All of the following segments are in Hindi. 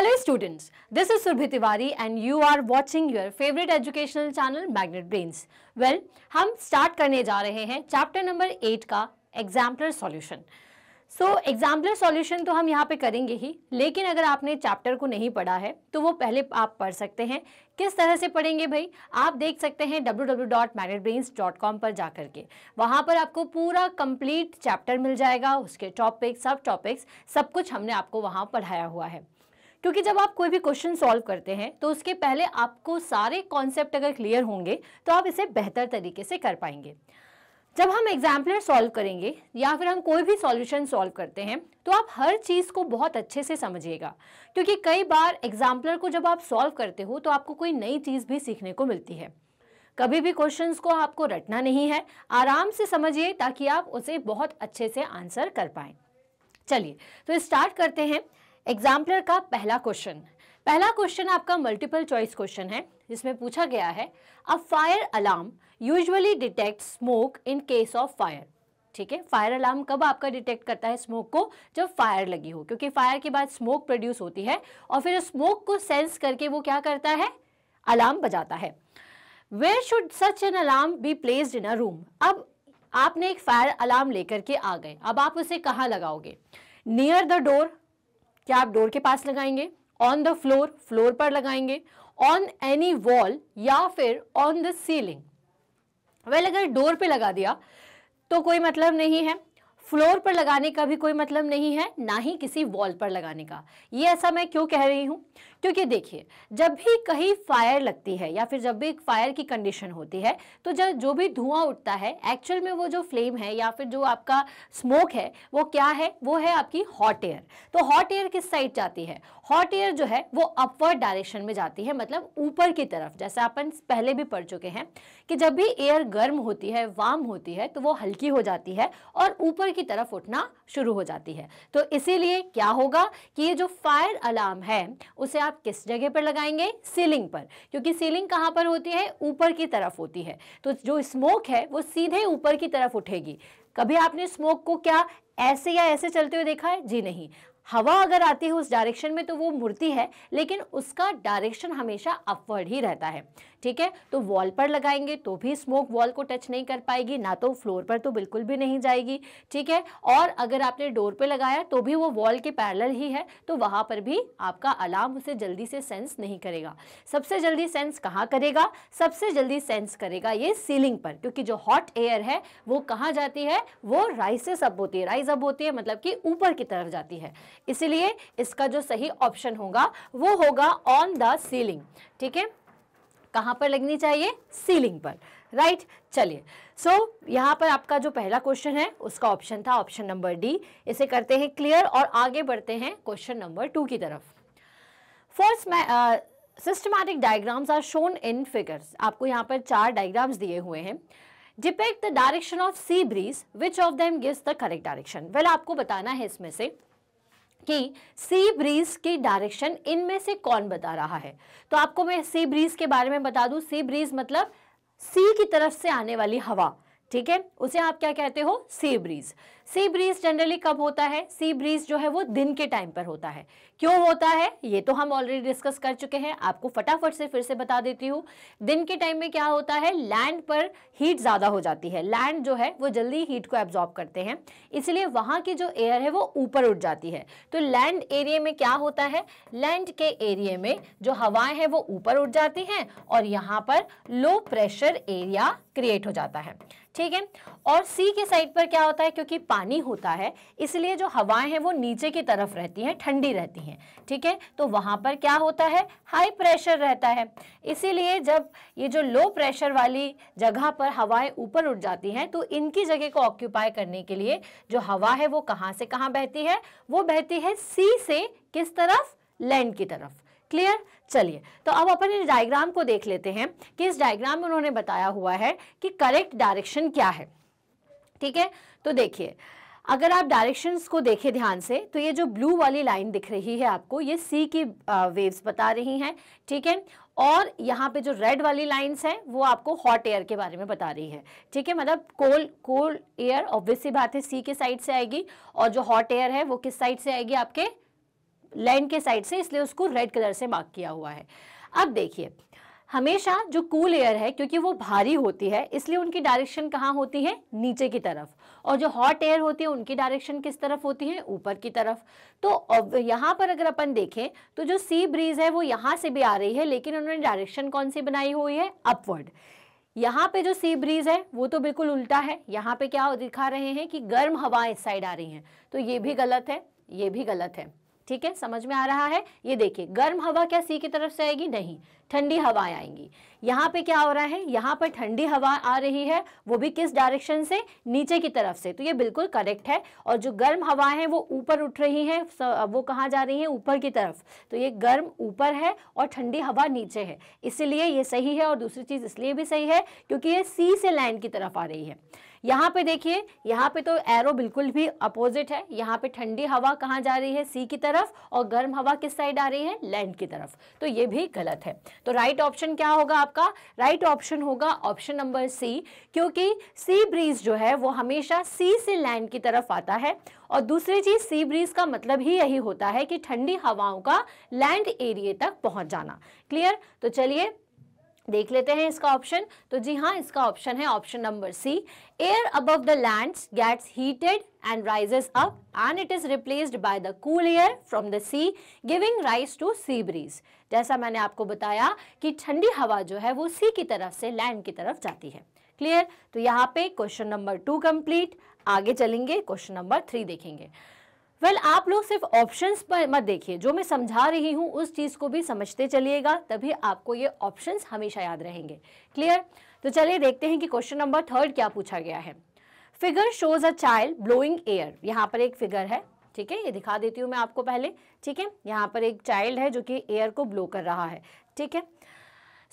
Hello students, this is Surbhi Tiwari and you are watching your favorite educational channel Magnet Brains. Well, हम start करने जा रहे हैं chapter number 8 का exemplar solution. So exemplar solution तो हम यहाँ पे करेंगे ही लेकिन अगर आपने चैप्टर को नहीं पढ़ा है तो वो पहले आप पढ़ सकते हैं किस तरह से पढ़ेंगे भाई आप देख सकते हैं www.magnetbrains.com पर जा करके वहाँ पर आपको पूरा कंप्लीट चैप्टर मिल जाएगा उसके टॉपिक सब टॉपिक्स सब कुछ हमने आपको वहाँ पढ़ाया हुआ है क्योंकि जब आप कोई भी क्वेश्चन सॉल्व करते हैं तो उसके पहले आपको सारे कॉन्सेप्ट अगर क्लियर होंगे तो आप इसे बेहतर तरीके से कर पाएंगे जब हम एग्जाम्पलर सॉल्व करेंगे या फिर हम कोई भी सॉल्यूशन सॉल्व करते हैं तो आप हर चीज़ को बहुत अच्छे से समझिएगा क्योंकि कई बार एग्जाम्पलर को जब आप सॉल्व करते हो तो आपको कोई नई चीज़ भी सीखने को मिलती है कभी भी क्वेश्चंस को आपको रटना नहीं है आराम से समझिए ताकि आप उसे बहुत अच्छे से आंसर कर पाएँ चलिए तो स्टार्ट करते हैं एग्जाम्पलर का पहला क्वेश्चन पहला क्वेश्चन आपका मल्टीपल चॉइस क्वेश्चन है जिसमें पूछा गया है a fire alarm usually detect smoke in case of fire ठीक है फायर अलार्म कब आपका डिटेक्ट करता है स्मोक को जब फायर लगी हो क्योंकि फायर के बाद स्मोक प्रोड्यूस होती है और फिर स्मोक को सेंस करके वो क्या करता है अलार्म बजाता है where should such an alarm be placed in a room अब आपने एक फायर अलार्म लेकर के आ गए अब आप उसे कहाँ लगाओगे नियर द डोर क्या आप डोर के पास लगाएंगे ऑन द फ्लोर फ्लोर पर लगाएंगे ऑन एनी वॉल या फिर ऑन द सीलिंग वेल अगर डोर पे लगा दिया तो कोई मतलब नहीं है फ्लोर पर लगाने का भी कोई मतलब नहीं है ना ही किसी वॉल पर लगाने का ये ऐसा मैं क्यों कह रही हूँ क्योंकि देखिए जब भी कहीं फायर लगती है या फिर जब भी फायर की कंडीशन होती है तो जब जो भी धुआं उठता है एक्चुअल में वो जो फ्लेम है या फिर जो आपका स्मोक है वो क्या है वो है आपकी हॉट एयर तो हॉट एयर किस साइड जाती है हॉट एयर जो है वो अपवर्ड डायरेक्शन में जाती है मतलब ऊपर की तरफ जैसा अपन पहले भी पढ़ चुके हैं कि जब भी एयर गर्म होती है वार्म होती है तो वो हल्की हो जाती है और ऊपर की तरफ उठना शुरू हो जाती है तो इसीलिए क्या होगा कि ये जो फायर अलार्म है उसे आप आप किस जगह पर लगाएंगे सीलिंग पर क्योंकि सीलिंग कहां पर होती है ऊपर की तरफ होती है तो जो स्मोक है वो सीधे ऊपर की तरफ उठेगी कभी आपने स्मोक को क्या ऐसे या ऐसे चलते हुए देखा है जी नहीं हवा अगर आती है उस डायरेक्शन में तो वो मुड़ती है लेकिन उसका डायरेक्शन हमेशा अपवर्ड ही रहता है ठीक है तो वॉल पर लगाएंगे तो भी स्मोक वॉल को टच नहीं कर पाएगी ना तो फ्लोर पर तो बिल्कुल भी नहीं जाएगी ठीक है और अगर आपने डोर पे लगाया तो भी वो वॉल के पैरल ही है तो वहाँ पर भी आपका अलार्म उसे जल्दी से सेंस नहीं करेगा सबसे जल्दी सेंस कहाँ करेगा सबसे जल्दी सेंस करेगा ये सीलिंग पर क्योंकि जो हॉट एयर है वो कहाँ जाती है वो राइसेस अब होती है राइस अब होती है मतलब कि ऊपर की तरफ जाती है इसीलिए इसका जो सही ऑप्शन होगा वो होगा ऑन द सीलिंग ठीक है कहाँ पर लगनी चाहिए सीलिंग पर राइट right? चलिए सो so, यहाँ पर आपका जो पहला क्वेश्चन है उसका ऑप्शन था ऑप्शन नंबर डी इसे करते हैं क्लियर और आगे बढ़ते हैं क्वेश्चन नंबर टू की तरफ फर्स्ट मै systematic diagrams are shown in figures आपको यहाँ पर चार डायग्राम्स दिए हुए हैं depict the direction of sea breeze which of them gives the correct direction well आपको बताना है इसमें से कि सी ब्रीज की डायरेक्शन इनमें से कौन बता रहा है तो आपको मैं सी ब्रीज के बारे में बता दूं सी ब्रीज मतलब सी की तरफ से आने वाली हवा ठीक है उसे आप क्या कहते हो sea breeze sea breeze generally कब होता है सी ब्रीज जो है वो दिन के टाइम पर होता है क्यों होता है ये तो हम ऑलरेडी डिस्कस कर चुके हैं आपको फटाफट से फिर से बता देती हूँ दिन के टाइम में क्या होता है लैंड पर हीट ज़्यादा हो जाती है लैंड जो है वो जल्दी हीट को एब्जॉर्ब करते हैं इसलिए वहाँ की जो एयर है वो ऊपर उठ जाती है तो लैंड एरिए में क्या होता है लैंड के एरिए में जो हवाएं हैं वो ऊपर उठ जाती हैं और यहाँ पर लो प्रेशर एरिया क्रिएट हो जाता है ठीक है और सी के साइड पर क्या होता है क्योंकि पानी होता है इसलिए जो हवाएं हैं वो नीचे की तरफ रहती हैं ठंडी रहती हैं ठीक है तो वहाँ पर क्या होता है हाई प्रेशर रहता है इसीलिए जब ये जो लो प्रेशर वाली जगह पर हवाएं ऊपर उठ जाती हैं तो इनकी जगह को ऑक्यूपाई करने के लिए जो हवा है वो कहाँ से कहाँ बहती है वो बहती है सी से किस तरफ लैंड की तरफ क्लियर चलिए तो अब अपन इस डायग्राम को देख लेते हैं कि इस डायग्राम में उन्होंने बताया हुआ है कि करेक्ट डायरेक्शन क्या है ठीक है तो देखिए अगर आप डायरेक्शंस को देखें ध्यान से तो ये जो ब्लू वाली लाइन दिख रही है आपको ये सी की वेव्स बता रही हैं ठीक है और यहाँ पे जो रेड वाली लाइंस हैं वो आपको हॉट एयर के बारे में बता रही है ठीक है मतलब कोल कोल एयर ऑब्वियसली बात है सी के साइड से आएगी और जो हॉट एयर है वो किस साइड से आएगी आपके लैंड के साइड से इसलिए उसको रेड कलर से मार्क किया हुआ है अब देखिए हमेशा जो कूल एयर है क्योंकि वो भारी होती है इसलिए उनकी डायरेक्शन कहाँ होती है नीचे की तरफ और जो हॉट एयर होती है उनकी डायरेक्शन किस तरफ होती है ऊपर की तरफ तो यहाँ पर अगर अपन देखें तो जो सी ब्रीज है वो यहाँ से भी आ रही है लेकिन उन्होंने डायरेक्शन कौन सी बनाई हुई है अपवर्ड यहाँ पे जो सी ब्रीज है वो तो बिल्कुल उल्टा है यहाँ पे क्या दिखा रहे हैं कि गर्म हवा इस साइड आ रही है तो ये भी गलत है ये भी गलत है ठीक है समझ में आ रहा है ये देखिए गर्म हवा क्या सी की तरफ से आएगी नहीं ठंडी हवाएं आएंगी यहाँ पे क्या हो रहा है यहाँ पर ठंडी हवा आ रही है वो भी किस डायरेक्शन से नीचे की तरफ से तो ये बिल्कुल करेक्ट है और जो गर्म हवाएं हैं वो ऊपर उठ रही हैं वो कहाँ जा रही हैं ऊपर की तरफ तो ये गर्म ऊपर है और ठंडी हवा नीचे है इसीलिए ये सही है और दूसरी चीज़ इसलिए भी सही है क्योंकि ये सी से लैंड की तरफ आ रही है यहाँ पे देखिए यहाँ पे तो एरो बिल्कुल भी अपोजिट है यहाँ पे ठंडी हवा कहाँ जा रही है सी की तरफ और गर्म हवा किस साइड आ रही है लैंड की तरफ तो ये भी गलत है तो राइट ऑप्शन क्या होगा आपका राइट ऑप्शन होगा ऑप्शन नंबर सी क्योंकि सी ब्रीज जो है वो हमेशा सी से लैंड की तरफ आता है और दूसरी चीज सी ब्रीज का मतलब ही यही होता है कि ठंडी हवाओं का लैंड एरिए तक पहुंच जाना क्लियर तो चलिए देख लेते हैं इसका ऑप्शन तो जी हाँ इसका ऑप्शन है option number C air above the land gets heated and rises up and it is replaced by the cool air from the sea giving rise to sea breeze जैसा मैंने आपको बताया कि ठंडी हवा जो है वो सी की तरफ से लैंड की तरफ जाती है क्लियर तो यहाँ पे क्वेश्चन नंबर टू कंप्लीट आगे चलेंगे क्वेश्चन नंबर थ्री देखेंगे वेल well, आप लोग सिर्फ ऑप्शंस पर मत देखिए जो मैं समझा रही हूँ उस चीज़ को भी समझते चलिएगा तभी आपको ये ऑप्शंस हमेशा याद रहेंगे क्लियर तो चलिए देखते हैं कि क्वेश्चन नंबर थर्ड क्या पूछा गया है figure shows a child blowing air यहाँ पर एक फिगर है ठीक है ये दिखा देती हूँ मैं आपको पहले ठीक है यहाँ पर एक चाइल्ड है जो कि एयर को ब्लो कर रहा है ठीक है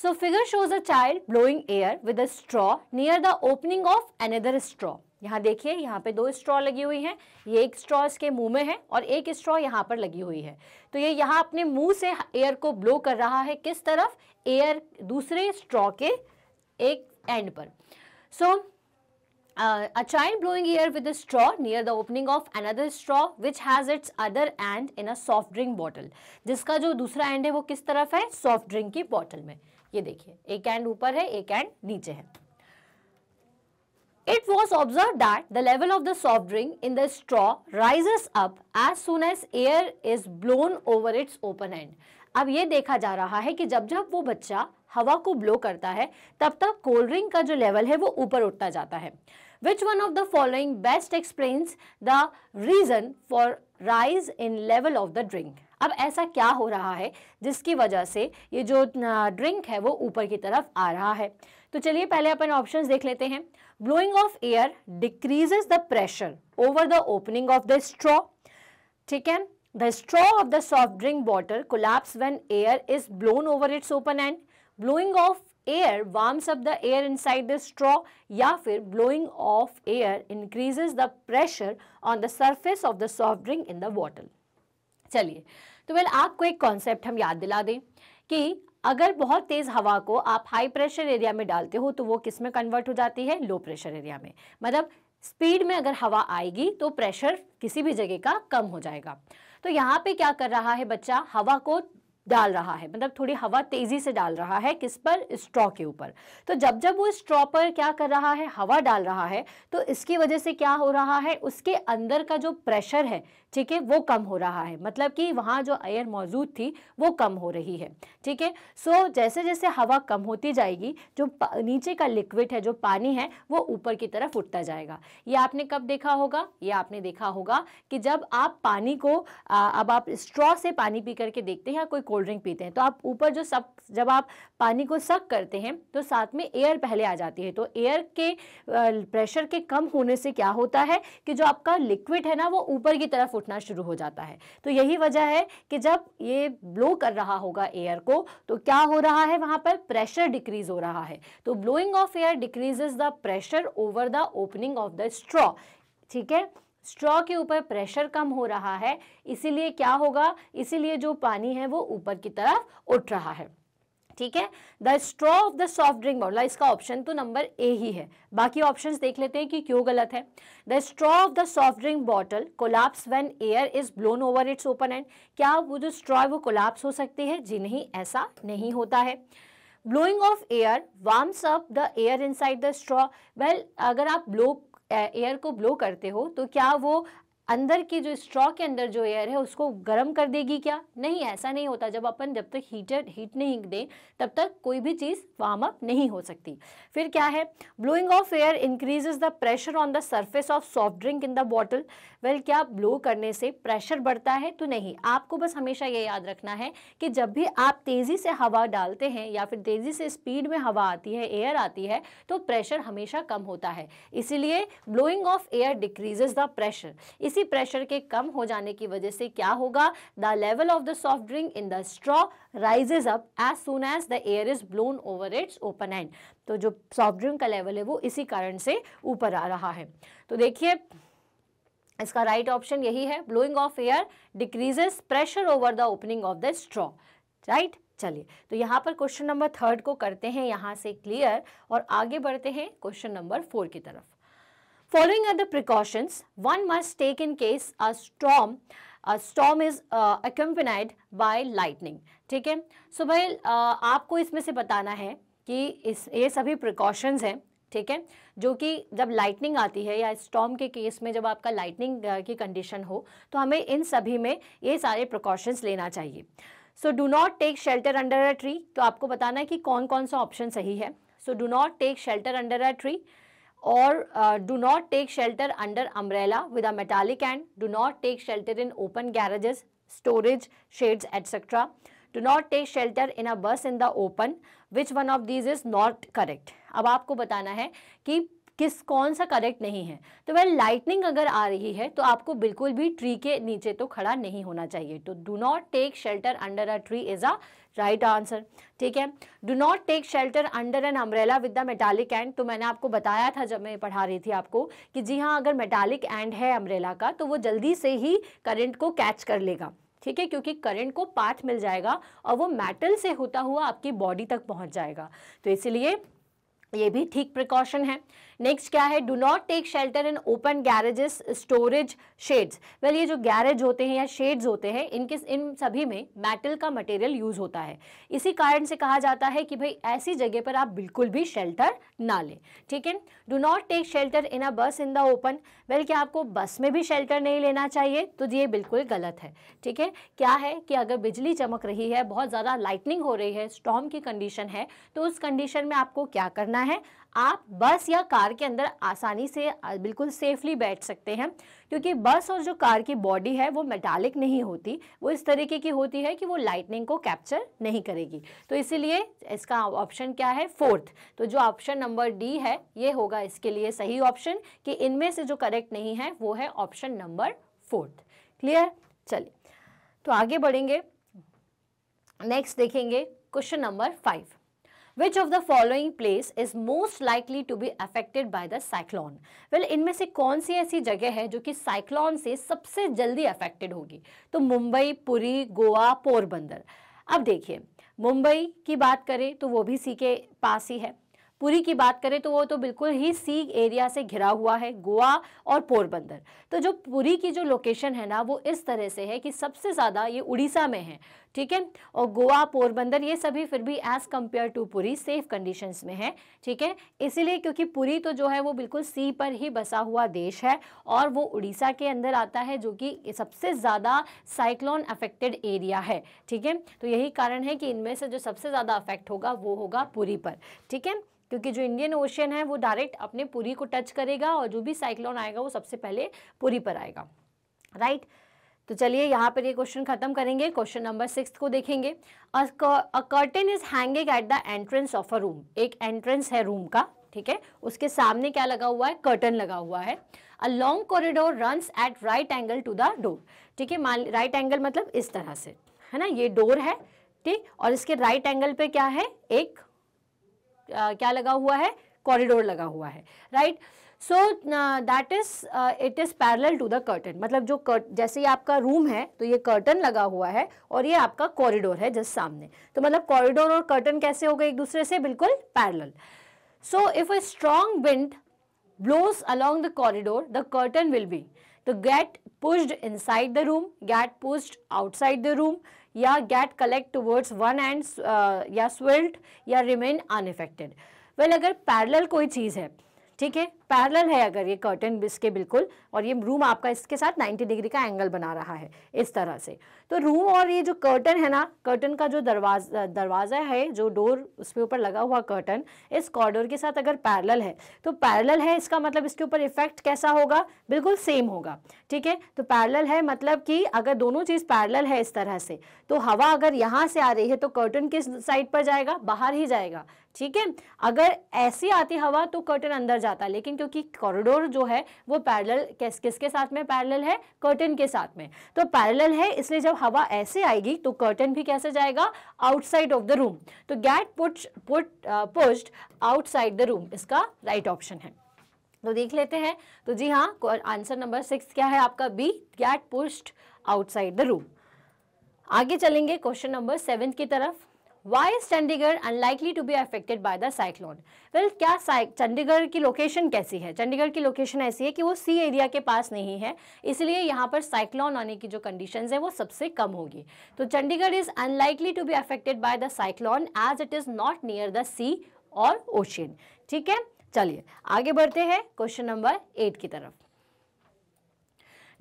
so figure shows a child blowing air with a straw near the opening of another straw यहाँ देखिए यहाँ पे दो स्ट्रॉ लगी हुई हैं ये एक स्ट्रॉ इसके मुंह में है और एक स्ट्रॉ यहाँ पर लगी हुई है तो ये यहाँ अपने मुंह से एयर को ब्लो कर रहा है किस तरफ एयर दूसरे स्ट्रॉ के एक एंड पर सो so, Uh, a child blowing air with a straw near the opening of another straw which has its other end in a soft जिसका जो दूसरा एंड है वो किस तरफ है सॉफ्ट ड्रिंक की बॉटल में ये देखिए एक एंड ऊपर है एक एंड नीचे है It was observed that the level of the soft drink in the straw rises up as soon as air is blown over its open end. अब ये देखा जा रहा है कि जब जब वो बच्चा हवा को ब्लो करता है तब तक कोल्ड ड्रिंक का जो लेवल है वो ऊपर उठता जाता है which one of the following best explains the reason for rise in level of the drink अब ऐसा क्या हो रहा है जिसकी वजह से ये जो ड्रिंक है वो ऊपर की तरफ आ रहा है तो चलिए पहले अपन ऑप्शंस देख लेते हैं blowing of air decreases the pressure over the opening of the straw ठीक है the straw of the soft drink bottle collapse when air is blown over its open end blowing of air warms up the air inside the straw या फिर blowing of air increases the pressure on the surface of the soft drink in the bottle चलिए तो वेल आपको एक कॉन्सेप्ट हम याद दिला दें कि अगर बहुत तेज़ हवा को आप हाई प्रेशर एरिया में डालते हो तो वो किस में कन्वर्ट हो जाती है लो प्रेशर एरिया में मतलब स्पीड में अगर हवा आएगी तो प्रेशर किसी भी जगह का कम हो जाएगा तो यहाँ पे क्या कर रहा है बच्चा हवा को डाल रहा है मतलब थोड़ी हवा तेज़ी से डाल रहा है किस पर स्ट्रॉ के ऊपर तो जब जब वो स्ट्रॉ पर क्या कर रहा है हवा डाल रहा है तो इसकी वजह से क्या हो रहा है उसके अंदर का जो प्रेशर है ठीक है वो कम हो रहा है मतलब कि वहाँ जो एयर मौजूद थी वो कम हो रही है ठीक है सो जैसे जैसे हवा कम होती जाएगी जो नीचे का लिक्विड है जो पानी है वो ऊपर की तरफ उठता जाएगा ये आपने कब देखा होगा ये आपने देखा होगा कि जब आप पानी को आ, अब आप स्ट्रॉ से पानी पी करके देखते हैं या कोई कोल्ड ड्रिंक पीते हैं तो आप ऊपर जो सक जब आप पानी को सक करते हैं तो साथ में एयर पहले आ जाती है तो एयर के प्रेशर के कम होने से क्या होता है कि जो आपका लिक्विड है ना वो ऊपर की तरफ उठना शुरू हो जाता है तो यही वजह है कि जब ये ब्लो कर रहा होगा एयर को तो क्या हो रहा है वहाँ पर प्रेशर डिक्रीज हो रहा है तो blowing of air decrease the pressure over the opening of the straw ठीक है स्ट्रॉ के ऊपर प्रेशर कम हो रहा है इसीलिए क्या होगा इसीलिए जो पानी है वो ऊपर की तरफ उठ रहा है ठीक है the straw of the soft drink bottle इसका ऑप्शन तो नंबर ए ही है बाकी ऑप्शंस देख लेते हैं कि क्यों गलत है the straw of the soft drink bottle collapse when air is blown over its open end क्या वो जो स्ट्रॉ है वो कोलाप्स हो सकती है जी नहीं ऐसा नहीं होता है blowing of air warms up the air inside the straw well अगर आप ब्लो एयर को ब्लो करते हो तो क्या वो अंदर की जो स्ट्रॉ के अंदर जो एयर है उसको गर्म कर देगी क्या नहीं ऐसा नहीं होता जब अपन जब तक हीटर हीट नहीं दें तब तक कोई भी चीज़ वार्म अप नहीं हो सकती फिर क्या है blowing of air increases the pressure on the surface of soft drink in the bottle well क्या ब्लो करने से प्रेशर बढ़ता है तो नहीं आपको बस हमेशा ये याद रखना है कि जब भी आप तेज़ी से हवा डालते हैं या फिर तेज़ी से स्पीड में हवा आती है एयर आती है तो प्रेशर हमेशा कम होता है इसीलिए blowing of air decreases the pressure इसी प्रेशर के कम हो जाने की वजह से क्या होगा the level of the soft drink in the straw rises up as soon as the air is blown over its open end तो जो सॉफ्ट ड्रिंक का लेवल है वो इसी कारण से ऊपर आ रहा है तो देखिए इसका राइट right ऑप्शन यही है blowing of air decreases pressure over the opening of the straw right चलिए तो यहाँ पर क्वेश्चन नंबर थर्ड को करते हैं यहाँ से क्लियर और आगे बढ़ते हैं क्वेश्चन नंबर फोर की तरफ Following are the precautions one must take in case a storm a storm is uh, accompanied by lightning. ठीक है सो so, भाई uh, आपको इसमें से बताना है कि इस ये सभी प्रिकॉशंस हैं ठीक है जो कि जब लाइटनिंग आती है या स्टॉम के केस में जब आपका लाइटनिंग uh, की कंडीशन हो तो हमें इन सभी में ये सारे प्रिकॉशंस लेना चाहिए so do not take shelter under a tree तो आपको बताना है कि कौन कौन सा ऑप्शन सही है so do not take shelter under a tree और do not take shelter under umbrella with a metallic end do not take shelter in open garages storage sheds etcetera do not take shelter in a bus in the open which one of these is not correct अब आपको बताना है कि किस कौन सा करेक्ट नहीं है तो वह लाइटनिंग अगर आ रही है तो आपको बिल्कुल भी ट्री के नीचे तो खड़ा नहीं होना चाहिए तो do not take shelter under a tree is a right answer ठीक है do not take shelter under an umbrella with the metallic end तो मैंने आपको बताया था जब मैं पढ़ा रही थी आपको कि जी हाँ अगर मेटालिक एंड है अम्ब्रेला का तो वो जल्दी से ही करंट को कैच कर लेगा ठीक है क्योंकि करंट को पाथ मिल जाएगा और वो मेटल से होता हुआ आपकी बॉडी तक पहुंच जाएगा तो इसलिए ये भी ठीक प्रिकॉशन है नेक्स्ट क्या है do not take shelter in open garages storage sheds well ये जो गैरेज होते हैं या शेड्स होते हैं इनके इन सभी में मेटल का मटेरियल यूज होता है इसी कारण से कहा जाता है कि भाई ऐसी जगह पर आप बिल्कुल भी शेल्टर ना लें ठीक है do not take shelter in a bus in the open well क्या आपको बस में भी शेल्टर नहीं लेना चाहिए तो ये बिल्कुल गलत है ठीक है क्या है कि अगर बिजली चमक रही है बहुत ज़्यादा लाइटनिंग हो रही है स्टॉम की कंडीशन है तो उस कंडीशन में आपको क्या करना है आप बस या कार के अंदर आसानी से बिल्कुल सेफली बैठ सकते हैं क्योंकि बस और जो कार की बॉडी है वो मेटालिक नहीं होती वो इस तरीके की होती है कि वो लाइटनिंग को कैप्चर नहीं करेगी तो इसीलिए इसका ऑप्शन क्या है फोर्थ तो जो ऑप्शन नंबर डी है ये होगा इसके लिए सही ऑप्शन कि इनमें से जो करेक्ट नहीं है वो है ऑप्शन नंबर फोर्थ क्लियर चलिए तो आगे बढ़ेंगे नेक्स्ट देखेंगे question number five which of the following place is most likely to be affected by the cyclone well इनमें से कौन सी ऐसी जगह है जो कि साइक्लॉन से सबसे जल्दी अफेक्टेड होगी तो मुंबई पुरी गोवा पोरबंदर अब देखिए मुंबई की बात करें तो वो भी सी के पास ही है पुरी की बात करें तो वो तो बिल्कुल ही सी एरिया से घिरा हुआ है गोवा और पोरबंदर तो जो पुरी की जो लोकेशन है ना वो इस तरह से है कि सबसे ज़्यादा ये उड़ीसा में है ठीक है और गोवा पोरबंदर ये सभी फिर भी as compare to Puri safe conditions में है ठीक है इसीलिए क्योंकि पुरी तो जो है वो बिल्कुल सी पर ही बसा हुआ देश है और वो उड़ीसा के अंदर आता है जो कि सबसे ज़्यादा साइक्लोन अफेक्टेड एरिया है ठीक है तो यही कारण है कि इनमें से जो सबसे ज़्यादा अफेक्ट होगा वो होगा पुरी पर ठीक है क्योंकि जो इंडियन ओशियन है वो डायरेक्ट अपने पुरी को टच करेगा और जो भी साइक्लोन आएगा वो सबसे पहले पुरी पर आएगा राइट right? तो चलिए यहाँ पर ये क्वेश्चन खत्म करेंगे क्वेश्चन नंबर सिक्स को देखेंगे a curtain is hanging at the entrance of a room एक एंट्रेंस है रूम का ठीक है उसके सामने क्या लगा हुआ है कर्टन लगा हुआ है a long corridor runs at right angle to the door ठीक है मान राइट एंगल मतलब इस तरह से है ना ये डोर है ठीक और इसके राइट right एंगल पे क्या है एक क्या लगा हुआ है कॉरिडोर लगा हुआ है right so that is it is parallel to the curtain मतलब जो कर, जैसे ही आपका रूम है तो ये कर्टन लगा हुआ है और ये आपका कॉरिडोर है जस्ट सामने तो मतलब कॉरिडोर और कर्टन कैसे हो गए एक दूसरे से बिल्कुल parallel so if a strong wind blows along the corridor, the curtain will be to get pushed inside the room get pushed outside the room या get collect towards one end या स्विल्ट या रिमेन अनफेक्टेड वेल अगर पैरल कोई चीज़ है ठीक है पैरेलल है अगर ये कर्टन इसके बिल्कुल और ये रूम आपका इसके साथ 90 डिग्री का एंगल बना रहा है इस तरह से तो रूम और ये जो कर्टन है ना कर्टन का जो दरवाजा दरवाज़ा है जो डोर उसके ऊपर लगा हुआ कर्टन इस कॉरिडोर के साथ अगर पैरेलल है तो पैरेलल है इसका मतलब इसके ऊपर इफेक्ट कैसा होगा बिल्कुल सेम होगा ठीक है तो पैरल है मतलब कि अगर दोनों चीज़ पैरल है इस तरह से तो हवा अगर यहाँ से आ रही है तो कर्टन किस साइड पर जाएगा बाहर ही जाएगा ठीक है अगर ऐसी आती हवा तो कर्टन अंदर जाता लेकिन क्योंकि कॉरिडोर जो है वो पैरेलल किस किसके साथ में पैरेलल है कर्टन के साथ में तो पैरेलल है इसलिए जब हवा ऐसे आएगी तो कर्टन भी कैसे जाएगा आउटसाइड ऑफ द रूम तो get put put pushed outside the room इसका राइट ऑप्शन है तो देख लेते हैं तो जी हाँ आंसर नंबर सिक्स क्या है आपका B get pushed outside the room आगे चलेंगे क्वेश्चन नंबर सेवन की तरफ why is Chandigarh unlikely to be affected by the cyclone well क्या चंडीगढ़ की लोकेशन कैसी है चंडीगढ़ की लोकेशन ऐसी है कि वो सी एरिया के पास नहीं है इसलिए यहाँ पर साइक्लोन आने की जो कंडीशन है वो सबसे कम होगी तो Chandigarh is unlikely to be affected by the cyclone as it is not near the sea और ओशियन ठीक है चलिए आगे बढ़ते हैं क्वेश्चन नंबर एट की तरफ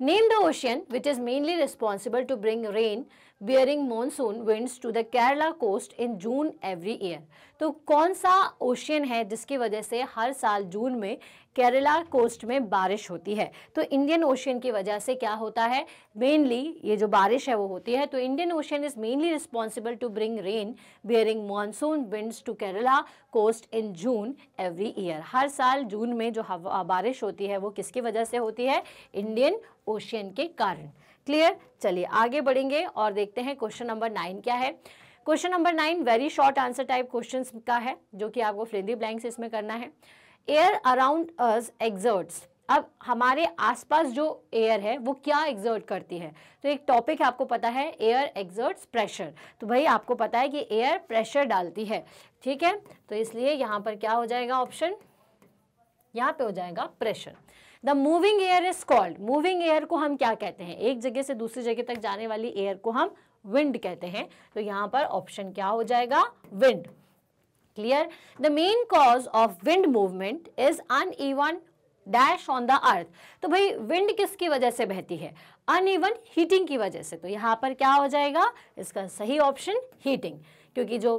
name the ocean which is mainly responsible to bring rain bearing monsoon winds to the Kerala coast in June every year तो कौन सा ओशियन है जिसकी वजह से हर साल जून में केरला कोस्ट में बारिश होती है तो इंडियन ओशियन की वजह से क्या होता है मेनली ये जो बारिश है वो होती है तो Indian ocean is mainly responsible to bring rain bearing monsoon winds to Kerala coast in June every year हर साल जून में जो बारिश होती है वो किसकी वजह से होती है इंडियन ओशियन के कारण क्लियर चलिए आगे बढ़ेंगे और देखते हैं क्वेश्चन नंबर नाइन क्या है question number nine very short answer type question का है जो कि आपको फ्लेंदी ब्लैंक्स इसमें करना है एयर अराउंड अस एग्जर्ट्स अब हमारे आसपास जो एयर है वो क्या एग्जर्ट करती है तो एक टॉपिक आपको पता है एयर एग्जर्ट्स प्रेशर तो भाई आपको पता है कि एयर प्रेशर डालती है ठीक है तो इसलिए यहाँ पर क्या हो जाएगा ऑप्शन यहाँ पे हो जाएगा pressure the moving air is called moving air को हम क्या कहते हैं एक जगह से दूसरी जगह तक जाने वाली एयर को हम विंड कहते हैं तो यहाँ पर ऑप्शन क्या हो जाएगा wind clear the main cause of wind movement is uneven dash on the earth तो भाई विंड किसकी वजह से बहती है अन ईवन हीटिंग की वजह से तो यहाँ पर क्या हो जाएगा इसका सही ऑप्शन हीटिंग क्योंकि जो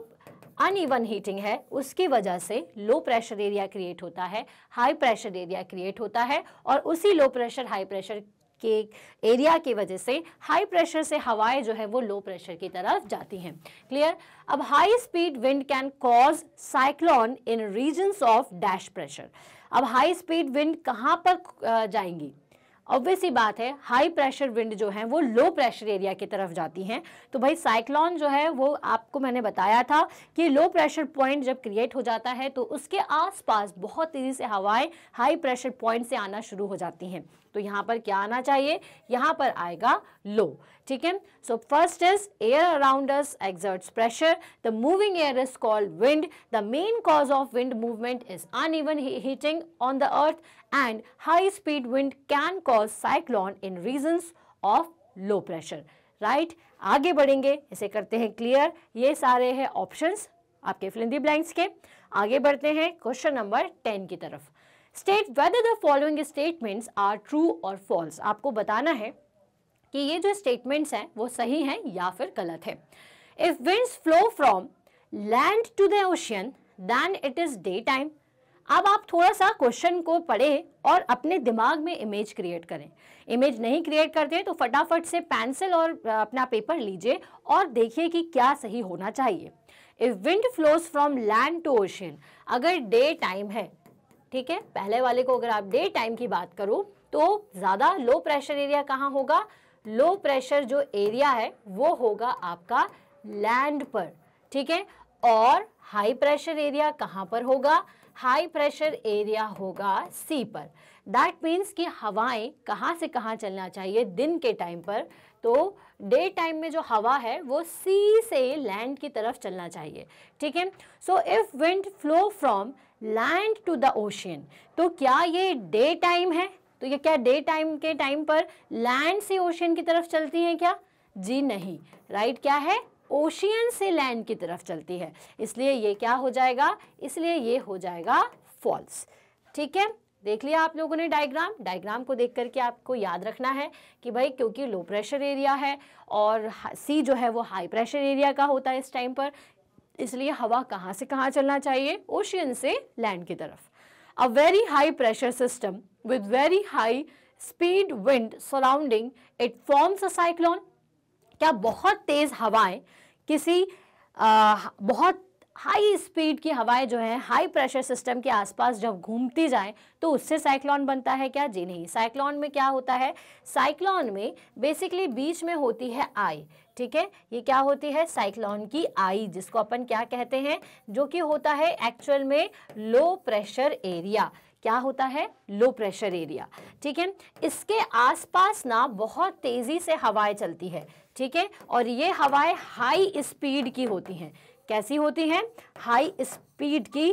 अनइवन हीटिंग है उसकी वजह से लो प्रेशर एरिया क्रिएट होता है हाई प्रेशर एरिया क्रिएट होता है और उसी लो प्रेशर हाई प्रेशर के एरिया की वजह से हाई प्रेशर से हवाएं जो है वो लो प्रेशर की तरफ जाती हैं क्लियर अब high speed wind can cause cyclone in regions of dash pressure अब हाई स्पीड विंड कहाँ पर जाएंगी ऑब्वियस ही बात है हाई प्रेशर विंड जो है वो लो प्रेशर एरिया की तरफ जाती हैं तो भाई साइक्लॉन जो है वो आपको मैंने बताया था कि लो प्रेशर पॉइंट जब क्रिएट हो जाता है तो उसके आसपास बहुत तेज़ी से हवाएं हाई प्रेशर पॉइंट से आना शुरू हो जाती हैं तो यहाँ पर क्या आना चाहिए यहाँ पर आएगा लो ठीक है so first is air around exerts pressure the moving air is called wind the main cause of wind movement is uneven heating on the earth and high speed wind can cause cyclone in region of low pressure right आगे बढ़ेंगे इसे करते हैं क्लियर ये सारे हैं ऑप्शन आपके फिलिंदी ब्लैंक्स के आगे बढ़ते हैं क्वेश्चन नंबर टेन की तरफ state whether the following statements are true और फॉल्स आपको बताना है कि ये जो स्टेटमेंट्स हैं वो सही हैं या फिर गलत है if winds flow from land to the ocean then it is day time अब आप थोड़ा सा क्वेश्चन को पढ़ें और अपने दिमाग में इमेज क्रिएट करें इमेज नहीं क्रिएट करते तो फटाफट से पेंसिल और अपना पेपर लीजिए और देखिए कि क्या सही होना चाहिए if wind flows from land to ocean अगर डे टाइम है ठीक है पहले वाले को अगर आप डे टाइम की बात करो तो ज़्यादा लो प्रेशर एरिया कहाँ होगा लो प्रेशर जो एरिया है वो होगा आपका लैंड पर ठीक है और हाई प्रेशर एरिया कहाँ पर होगा हाई प्रेशर एरिया होगा सी पर दैट मीन्स कि हवाएं कहाँ से कहाँ चलना चाहिए दिन के टाइम पर तो डे टाइम में जो हवा है वो सी से लैंड की तरफ चलना चाहिए ठीक है so if wind flow from land to the ocean तो क्या ये डे टाइम है तो ये क्या डे टाइम के टाइम पर लैंड से ओशियन की तरफ चलती हैं क्या जी नहीं राइट क्या है ओशियन से लैंड की तरफ चलती है इसलिए ये क्या हो जाएगा इसलिए ये हो जाएगा फॉल्स ठीक है देख लिया आप लोगों ने डायग्राम डायग्राम को देख करके आपको याद रखना है कि भाई क्योंकि लो प्रेशर एरिया है और सी जो है वो हाई प्रेशर एरिया का होता है इस टाइम पर इसलिए हवा कहाँ से कहाँ चलना चाहिए ओशियन से लैंड की तरफ a very high pressure system with very high speed wind surrounding it forms a cyclone क्या बहुत तेज़ हवाएं किसी आ, बहुत हाई स्पीड की हवाएं जो हैं हाई प्रेशर सिस्टम के आसपास जब घूमती जाएं तो उससे साइक्लॉन बनता है क्या जी नहीं साइक्लॉन में क्या होता है साइक्लॉन में बेसिकली बीच में होती है आई ठीक है ये क्या होती है साइक्लॉन की आई जिसको अपन क्या कहते हैं जो कि होता है एक्चुअल में लो प्रेशर एरिया क्या होता है लो प्रेशर एरिया ठीक है इसके आसपास ना बहुत तेज़ी से हवाएं चलती है ठीक है और ये हवाएं हाई स्पीड की होती हैं कैसी होती हैं हाई स्पीड की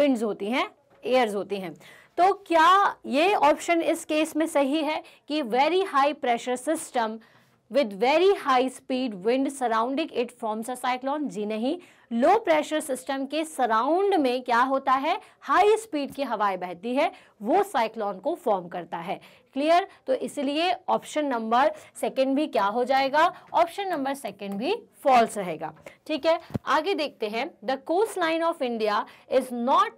विंड्स होती हैं एयर्स होती हैं तो क्या ये ऑप्शन इस केस में सही है कि very high pressure system with very high speed wind surrounding it forms a cyclone जी नहीं लो प्रेशर सिस्टम के सराउंड में क्या होता है हाई स्पीड की हवाएं बहती है वो साइक्लॉन को फॉर्म करता है क्लियर तो इसलिए ऑप्शन नंबर सेकंड भी क्या हो जाएगा ऑप्शन नंबर सेकंड भी फॉल्स रहेगा ठीक है आगे देखते हैं the coast line of India is not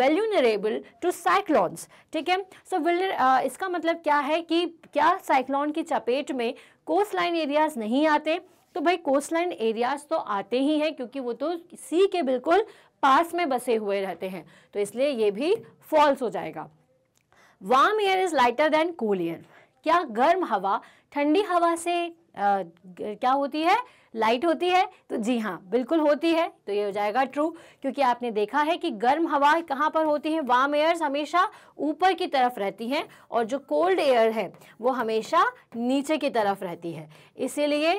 vulnerable to cyclones ठीक है सो so, इसका मतलब क्या है कि क्या साइक्लॉन की चपेट में कोस्ट लाइन एरियाज नहीं आते तो भाई कोस्ट एरियाज तो आते ही हैं क्योंकि वो तो सी के बिल्कुल पास में बसे हुए रहते हैं तो इसलिए ये भी फॉल्स हो जाएगा warm air is lighter than cool air क्या गर्म हवा ठंडी हवा से आ, क्या होती है लाइट होती है तो जी हाँ बिल्कुल होती है तो ये हो जाएगा ट्रू क्योंकि आपने देखा है कि गर्म हवा कहाँ पर होती है वार्म एयर्स हमेशा ऊपर की तरफ रहती हैं और जो कोल्ड एयर है वो हमेशा नीचे की तरफ रहती है इसीलिए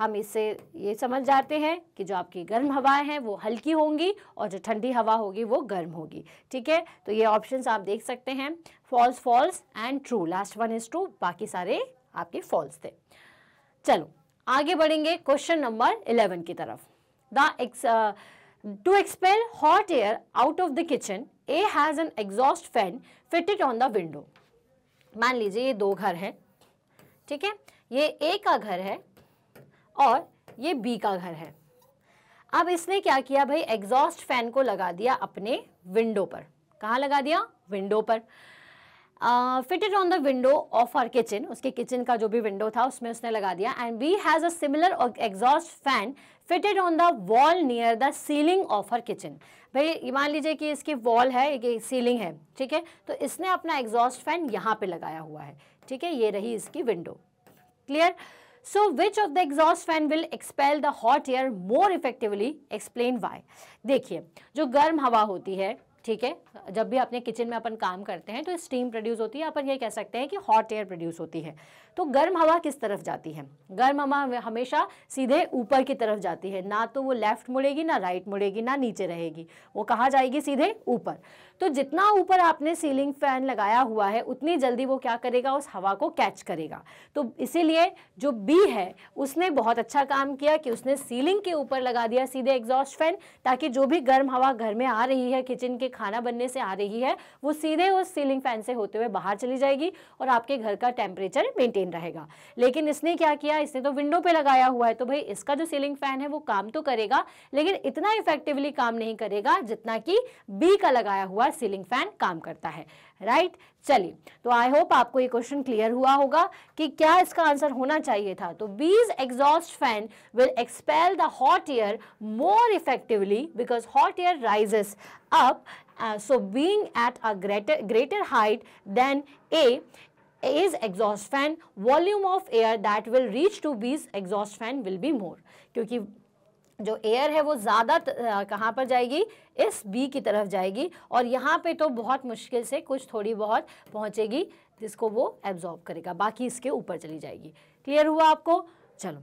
हम इससे ये समझ जाते हैं कि जो आपकी गर्म हवाएं हैं वो हल्की होंगी और जो ठंडी हवा होगी वो गर्म होगी ठीक है तो ये ऑप्शंस आप देख सकते हैं false false and true last one is true बाकी सारे आपके फॉल्स थे चलो आगे बढ़ेंगे क्वेश्चन नंबर इलेवन की तरफ the X to expel hot air out of the kitchen A has an exhaust fan fitted on the window मान लीजिए ये दो घर हैं ठीक है ये ए का घर है और ये बी का घर है अब इसने क्या किया भाई एग्जॉस्ट फैन को लगा दिया अपने विंडो पर कहाँ लगा दिया विंडो पर fitted on the window of our kitchen उसके किचन का जो भी विंडो था उसमें उसने लगा दिया and B has a similar exhaust fan fitted on the wall near the ceiling of her kitchen भाई ये मान लीजिए कि इसकी वॉल है एक सीलिंग है ठीक है तो इसने अपना एग्जॉस्ट फैन यहाँ पे लगाया हुआ है ठीक है ये रही इसकी window clear So which of the exhaust fan will expel the hot air more effectively? Explain why. देखिए जो गर्म हवा होती है ठीक है जब भी अपने किचन में अपन काम करते हैं तो स्टीम प्रोड्यूस होती है अपन ये कह सकते हैं कि हॉट एयर प्रोड्यूस होती है तो गर्म हवा किस तरफ जाती है गर्म हवा हमेशा सीधे ऊपर की तरफ जाती है ना तो वो लेफ्ट मुड़ेगी ना राइट मुड़ेगी ना नीचे रहेगी वो कहाँ जाएगी सीधे ऊपर तो जितना ऊपर आपने सीलिंग फैन लगाया हुआ है उतनी जल्दी वो क्या करेगा उस हवा को कैच करेगा तो इसीलिए जो बी है उसने बहुत अच्छा काम किया कि उसने सीलिंग के ऊपर लगा दिया सीधे एग्जॉस्ट फैन ताकि जो भी गर्म हवा घर में आ रही है किचन के खाना बनने से आ रही है वो सीधे उस सीलिंग फैन से होते हुए बाहर चली जाएगी और आपके घर का टेम्परेचर मेंटेन रहेगा लेकिन इसने क्या किया इसने तो विंडो पे लगाया हुआ है तो भाई इसका जो सीलिंग फैन है वो काम तो करेगा लेकिन इतना इफेक्टिवली काम नहीं करेगा जितना कि बी का लगाया हुआ सीलिंग फैन काम करता है राइट right? चलिए तो आई होप आपको ये क्वेश्चन क्लियर हुआ होगा कि क्या इसका आंसर होना चाहिए था तो B's exhaust fan will expel the hot air more effectively because hot air rises up so being at a greater greater height than A is exhaust fan volume of air that will reach to B's exhaust fan will be more क्योंकि जो एयर है वो ज़्यादा कहाँ पर जाएगी इस बी की तरफ जाएगी और यहाँ पे तो बहुत मुश्किल से कुछ थोड़ी बहुत पहुँचेगी जिसको वो एब्जॉर्ब करेगा बाकी इसके ऊपर चली जाएगी क्लियर हुआ आपको चलो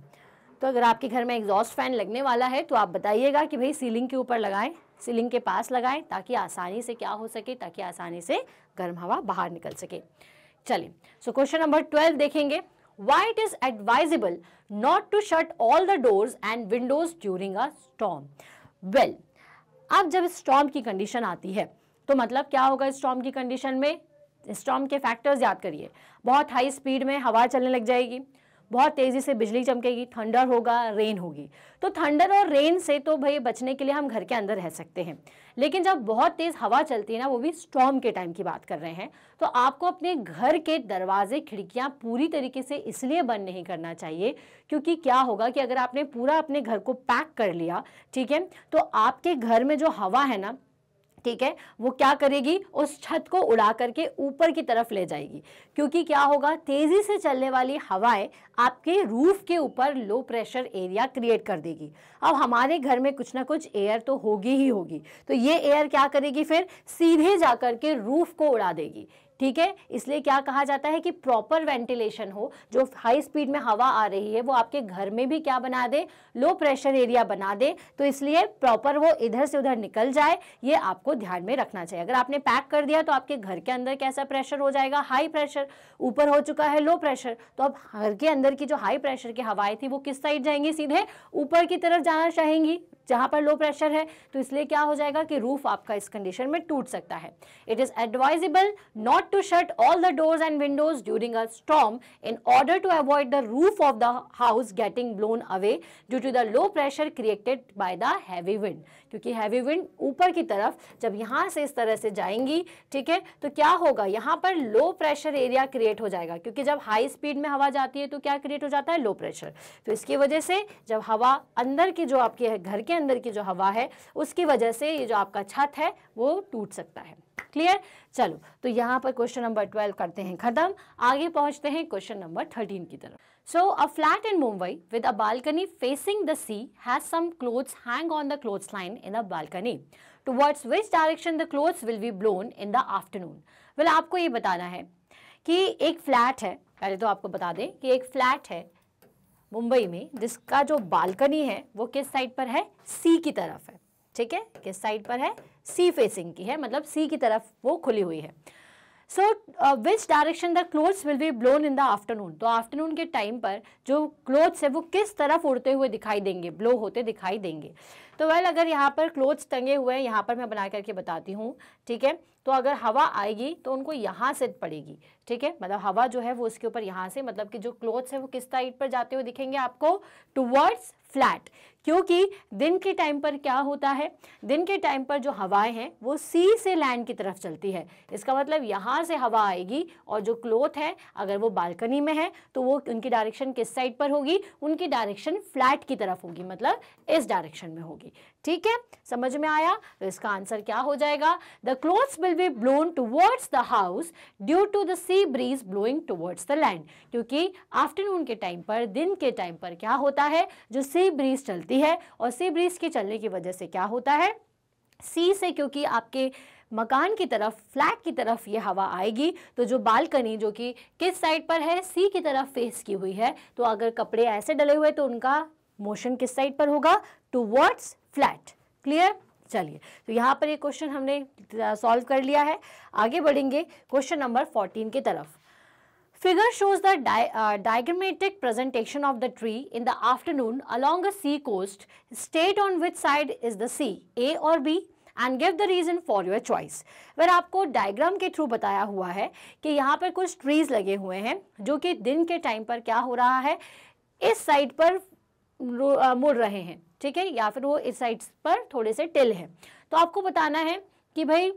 तो अगर आपके घर में एग्जॉस्ट फैन लगने वाला है तो आप बताइएगा कि भाई सीलिंग के ऊपर लगाएं सीलिंग के पास लगाएं ताकि आसानी से क्या हो सके ताकि आसानी से गर्म हवा बाहर निकल सके चलिए सो क्वेश्चन नंबर ट्वेल्व देखेंगे why it is advisable not to shut all the doors and windows during a storm. Well, अब जब storm की condition आती है तो मतलब क्या होगा storm की condition में storm के factors याद करिए बहुत high speed में हवा चलने लग जाएगी बहुत तेज़ी से बिजली चमकेगी थंडर होगा रेन होगी तो थंडर और रेन से तो भाई बचने के लिए हम घर के अंदर रह सकते हैं लेकिन जब बहुत तेज़ हवा चलती है ना वो भी स्टॉम के टाइम की बात कर रहे हैं तो आपको अपने घर के दरवाजे खिड़कियाँ पूरी तरीके से इसलिए बंद नहीं करना चाहिए क्योंकि क्या होगा कि अगर आपने पूरा अपने घर को पैक कर लिया ठीक है तो आपके घर में जो हवा है ना ठीक है वो क्या करेगी उस छत को उड़ा करके ऊपर की तरफ ले जाएगी क्योंकि क्या होगा तेज़ी से चलने वाली हवाएं आपके रूफ के ऊपर लो प्रेशर एरिया क्रिएट कर देगी अब हमारे घर में कुछ ना कुछ एयर तो होगी ही होगी तो ये एयर क्या करेगी फिर सीधे जाकर के रूफ को उड़ा देगी ठीक है इसलिए क्या कहा जाता है कि प्रॉपर वेंटिलेशन हो जो हाई स्पीड में हवा आ रही है वो आपके घर में भी क्या बना दे लो प्रेशर एरिया बना दे तो इसलिए प्रॉपर वो इधर से उधर निकल जाए ये आपको ध्यान में रखना चाहिए अगर आपने पैक कर दिया तो आपके घर के अंदर कैसा प्रेशर हो जाएगा हाई प्रेशर ऊपर हो चुका है लो प्रेशर तो अब घर के अंदर की जो हाई प्रेशर की हवाएं थी वो किस साइड जाएंगी सीधे ऊपर की तरफ जाना चाहेंगी जहां पर लो प्रेशर है तो इसलिए क्या हो जाएगा कि रूफ आपका इस कंडीशन में टूट सकता है it is advisable not to shut all the doors and windows during a storm in order to avoid the roof of the house getting blown away due to the low pressure created by the heavy wind क्योंकि हैवी विंड ऊपर की तरफ जब यहाँ से इस तरह से जाएंगी ठीक है तो क्या होगा यहाँ पर लो प्रेशर एरिया क्रिएट हो जाएगा क्योंकि जब हाई स्पीड में हवा जाती है तो क्या क्रिएट हो जाता है लो प्रेशर तो इसकी वजह से जब हवा अंदर की जो आपके घर के अंदर की जो हवा है उसकी वजह से ये जो आपका छत है वो टूट सकता है क्लियर चलो तो यहाँ पर क्वेश्चन नंबर ट्वेल्व करते हैं खत्म आगे पहुंचते हैं क्वेश्चन नंबर थर्टीन की तरफ so a flat in Mumbai with a balcony facing the sea has some clothes hang on the clothes line in a balcony towards which direction the clothes will be blown in the afternoon well आपको ये बताना है कि एक फ्लैट है पहले तो आपको बता दें कि एक फ्लैट है मुंबई में जिसका जो बालकनी है वो किस साइड पर है सी की तरफ है ठीक है किस साइड पर है सी फेसिंग की है मतलब सी की तरफ वो खुली हुई है so which direction the clothes will be blown in the afternoon तो आफ्टरनून के टाइम पर जो क्लोथ्स है वो किस तरफ उड़ते हुए दिखाई देंगे ब्लो होते दिखाई देंगे तो वेल अगर यहाँ पर क्लोथ्स टंगे हुए हैं यहाँ पर मैं बना करके बताती हूँ ठीक है तो अगर हवा आएगी तो उनको यहाँ से पड़ेगी ठीक है मतलब हवा जो है वो उसके ऊपर यहाँ से मतलब कि जो क्लोथ्स है वो किस साइड पर जाते हुए दिखेंगे आपको टूवर्ड्स फ्लैट क्योंकि दिन के टाइम पर क्या होता है दिन के टाइम पर जो हवाएं हैं वो सी से लैंड की तरफ चलती है इसका मतलब यहाँ से हवा आएगी और जो क्लोथ है अगर वो बालकनी में है तो वो उनकी डायरेक्शन किस साइड पर होगी उनकी डायरेक्शन फ्लैट की तरफ होगी मतलब इस डायरेक्शन में होगी ठीक है समझ में आया तो इसका आंसर क्या हो जाएगा the clothes will be blown towards the house due to the sea breeze blowing towards the land क्योंकि आफ्टरनून के टाइम पर दिन के टाइम पर क्या होता है जो सी ब्रीज चलती चलती है और सी ब्रीज के चलने की वजह से क्या होता है सी से क्योंकि आपके मकान की तरफ फ्लैट की तरफ ये हवा आएगी तो जो बालकनी जो कि किस साइड पर है सी की तरफ फेस की हुई है तो अगर कपड़े ऐसे डले हुए तो उनका मोशन किस साइड पर होगा टू वर्ड्स फ्लैट क्लियर चलिए तो यहाँ पर ये क्वेश्चन हमने सॉल्व कर लिया है आगे बढ़ेंगे क्वेश्चन नंबर फोर्टीन की तरफ Figure shows the di uh, diagrammatic presentation of the tree in the afternoon along a sea coast. State on which side is the sea, A or B and give the reason for your choice वह आपको डायग्राम के थ्रू बताया हुआ है कि यहाँ पर कुछ ट्रीज लगे हुए हैं जो कि दिन के टाइम पर क्या हो रहा है इस साइड पर मुड़ रहे हैं ठीक है या फिर वो इस साइड पर थोड़े से टिल हैं तो आपको बताना है कि भाई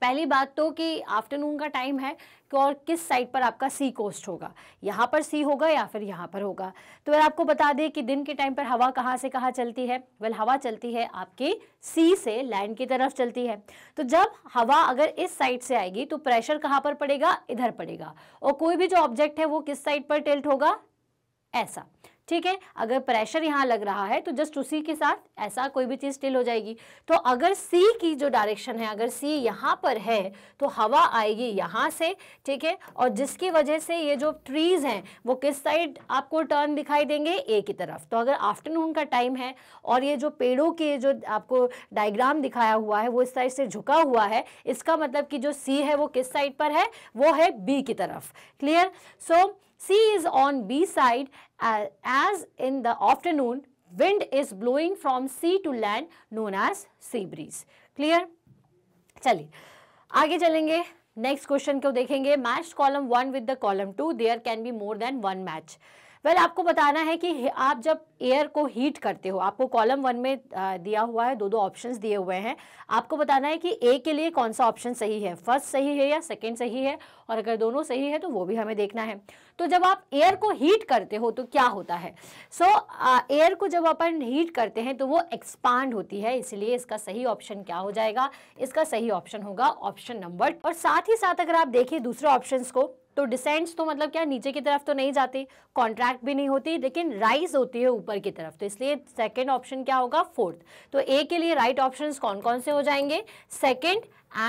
पहली बात तो कि आफ्टरनून का टाइम है और किस साइड पर आपका सी कोस्ट होगा यहाँ पर सी होगा या फिर यहाँ पर होगा तो अगर आपको बता दें कि दिन के टाइम पर हवा कहाँ से कहाँ चलती है वेल हवा चलती है आपके सी से लैंड की तरफ चलती है तो जब हवा अगर इस साइड से आएगी तो प्रेशर कहाँ पर पड़ेगा इधर पड़ेगा और कोई भी जो ऑब्जेक्ट है वो किस साइड पर टिल्ट होगा ऐसा ठीक है अगर प्रेशर यहाँ लग रहा है तो जस्ट उसी के साथ ऐसा कोई भी चीज़ स्टिल हो जाएगी तो अगर सी की जो डायरेक्शन है अगर सी यहाँ पर है तो हवा आएगी यहाँ से ठीक है और जिसकी वजह से ये जो ट्रीज़ हैं वो किस साइड आपको टर्न दिखाई देंगे ए की तरफ तो अगर आफ्टरनून का टाइम है और ये जो पेड़ों के जो आपको डायग्राम दिखाया हुआ है वो इस साइड से झुका हुआ है इसका मतलब कि जो सी है वो किस साइड पर है वो है बी की तरफ clear so so, C is on B side as in the afternoon wind is blowing from sea to land known as sea breeze. Clear? Chali. Aage chalenge. Next question ko dekhenge. Match column 1 with the column 2. There can be more than one match. Well आपको बताना है कि आप जब एयर को हीट करते हो आपको कॉलम वन में दिया हुआ है दो दो ऑप्शंस दिए हुए हैं आपको बताना है कि ए के लिए कौन सा ऑप्शन सही है फर्स्ट सही है या सेकंड सही है और अगर दोनों सही है तो वो भी हमें देखना है तो जब आप एयर को हीट करते हो तो क्या होता है सो so, एयर को जब अपन हीट करते हैं तो वो एक्सपांड होती है इसलिए इसका सही ऑप्शन क्या हो जाएगा इसका सही ऑप्शन होगा ऑप्शन नंबर और साथ ही साथ अगर आप देखिए दूसरे ऑप्शन को तो डिसेंट्स तो मतलब क्या नीचे की तरफ तो नहीं जाते कॉन्ट्रैक्ट भी नहीं होती लेकिन राइज होती है ऊपर की तरफ तो इसलिए सेकेंड ऑप्शन क्या होगा फोर्थ तो ए के लिए राइट right ऑप्शन कौन कौन से हो जाएंगे सेकेंड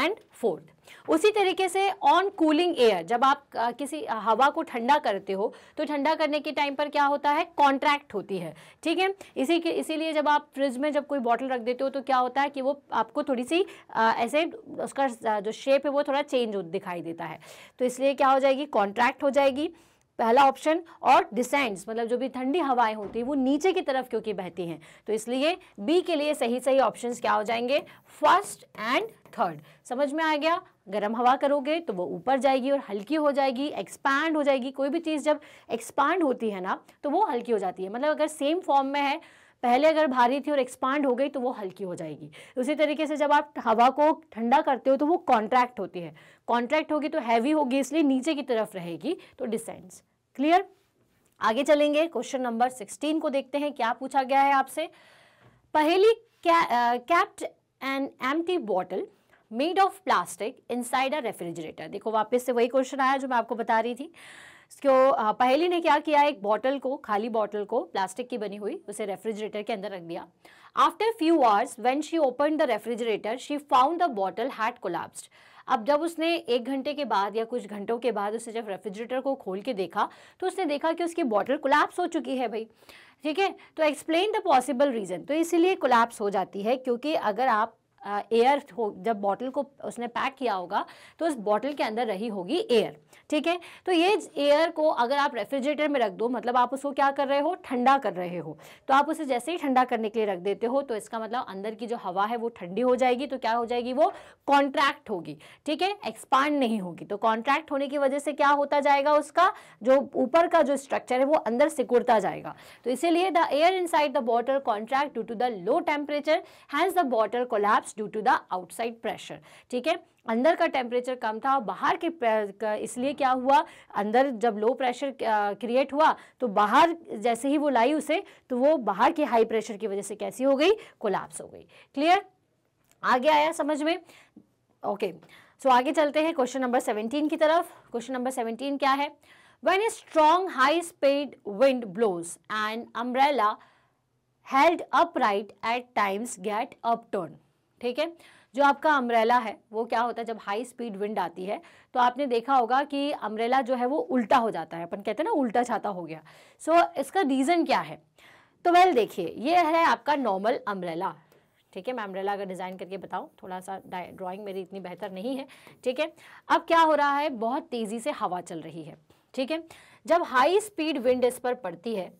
एंड फोर्थ उसी तरीके से ऑन कूलिंग एयर जब आप आ, किसी हवा को ठंडा करते हो तो ठंडा करने के टाइम पर क्या होता है कॉन्ट्रैक्ट होती है ठीक है इसी के इसीलिए जब आप फ्रिज में जब कोई बॉटल रख देते हो तो क्या होता है कि वो आपको थोड़ी सी आ, ऐसे उसका जो शेप है वो थोड़ा चेंज दिखाई देता है तो इसलिए क्या हो जाएगी कॉन्ट्रैक्ट हो जाएगी पहला ऑप्शन और डिसेंड्स मतलब जो भी ठंडी हवाएं होती है वो नीचे की तरफ क्योंकि बहती हैं तो इसलिए बी के लिए सही सही ऑप्शन क्या हो जाएंगे फर्स्ट एंड थर्ड समझ में आ गया गर्म हवा करोगे तो वो ऊपर जाएगी और हल्की हो जाएगी एक्सपैंड हो जाएगी कोई भी चीज़ जब एक्सपैंड होती है ना तो वो हल्की हो जाती है मतलब अगर सेम फॉर्म में है पहले अगर भारी थी और एक्सपांड हो गई तो वो हल्की हो जाएगी उसी तरीके से जब आप हवा को ठंडा करते हो तो वो कॉन्ट्रैक्ट होती है कॉन्ट्रैक्ट होगी तो हैवी होगी इसलिए नीचे की तरफ रहेगी तो डिसेंड्स क्लियर आगे चलेंगे क्वेश्चन नंबर सिक्सटीन को देखते हैं क्या पूछा गया है आपसे पहली capped empty bottle made of plastic inside a refrigerator देखो वापस से वही क्वेश्चन आया जो मैं आपको बता रही थी उसको पहली ने क्या किया एक बॉटल को खाली बॉटल को प्लास्टिक की बनी हुई उसे रेफ्रिजरेटर के अंदर रख दिया after few hours when she open the refrigerator she found the bottle had collapsed अब जब उसने एक घंटे के बाद या कुछ घंटों के बाद उसे जब रेफ्रिजरेटर को खोल के देखा तो उसने देखा कि उसकी बॉटल कोलैप्स हो चुकी है भाई ठीक है तो एक्सप्लेन द पॉसिबल रीज़न तो इसीलिए कोलैप्स हो जाती है क्योंकि अगर आप एयर uh, हो जब बॉटल को उसने पैक किया होगा तो उस बॉटल के अंदर रही होगी एयर ठीक है तो ये एयर को अगर आप रेफ्रिजरेटर में रख दो मतलब आप उसको क्या कर रहे हो ठंडा कर रहे हो तो आप उसे जैसे ही ठंडा करने के लिए रख देते हो तो इसका मतलब अंदर की जो हवा है वो ठंडी हो जाएगी तो क्या हो जाएगी वो कॉन्ट्रैक्ट होगी ठीक है एक्सपांड नहीं होगी तो कॉन्ट्रैक्ट होने की वजह से क्या होता जाएगा उसका जो ऊपर का जो स्ट्रक्चर है वो अंदर सिकुड़ता जाएगा तो इसीलिए the air side the bottle contract due to the low temperature hence the bottle collapse due to the outside pressure ठीक है अंदर का टेम्परेचर कम था और बाहर के इसलिए क्या हुआ अंदर जब लो प्रेशर क्रिएट हुआ तो बाहर जैसे ही वो लाई उसे तो वो बाहर के हाई प्रेशर की वजह से कैसी हो गई कोलैप्स हो गई क्लियर आगे आया समझ में ओके okay. सो so, आगे चलते हैं क्वेश्चन नंबर सेवनटीन की तरफ क्वेश्चन नंबर सेवनटीन क्या है when a strong high speed wind blows an umbrella held upright at times get upturned ठीक है जो आपका अम्ब्रेला है वो क्या होता है जब हाई स्पीड विंड आती है तो आपने देखा होगा कि अम्ब्रेला जो है वो उल्टा हो जाता है अपन कहते हैं ना उल्टा छाता हो गया सो so, इसका रीज़न क्या है तो वेल देखिए ये है आपका नॉर्मल अम्ब्रेला ठीक है मैं अम्ब्रेला का डिज़ाइन करके बताऊँ थोड़ा सा ड्राॅइंग मेरी इतनी बेहतर नहीं है ठीक है अब क्या हो रहा है बहुत तेज़ी से हवा चल रही है ठीक है जब हाई स्पीड विंड इस पर पड़ती है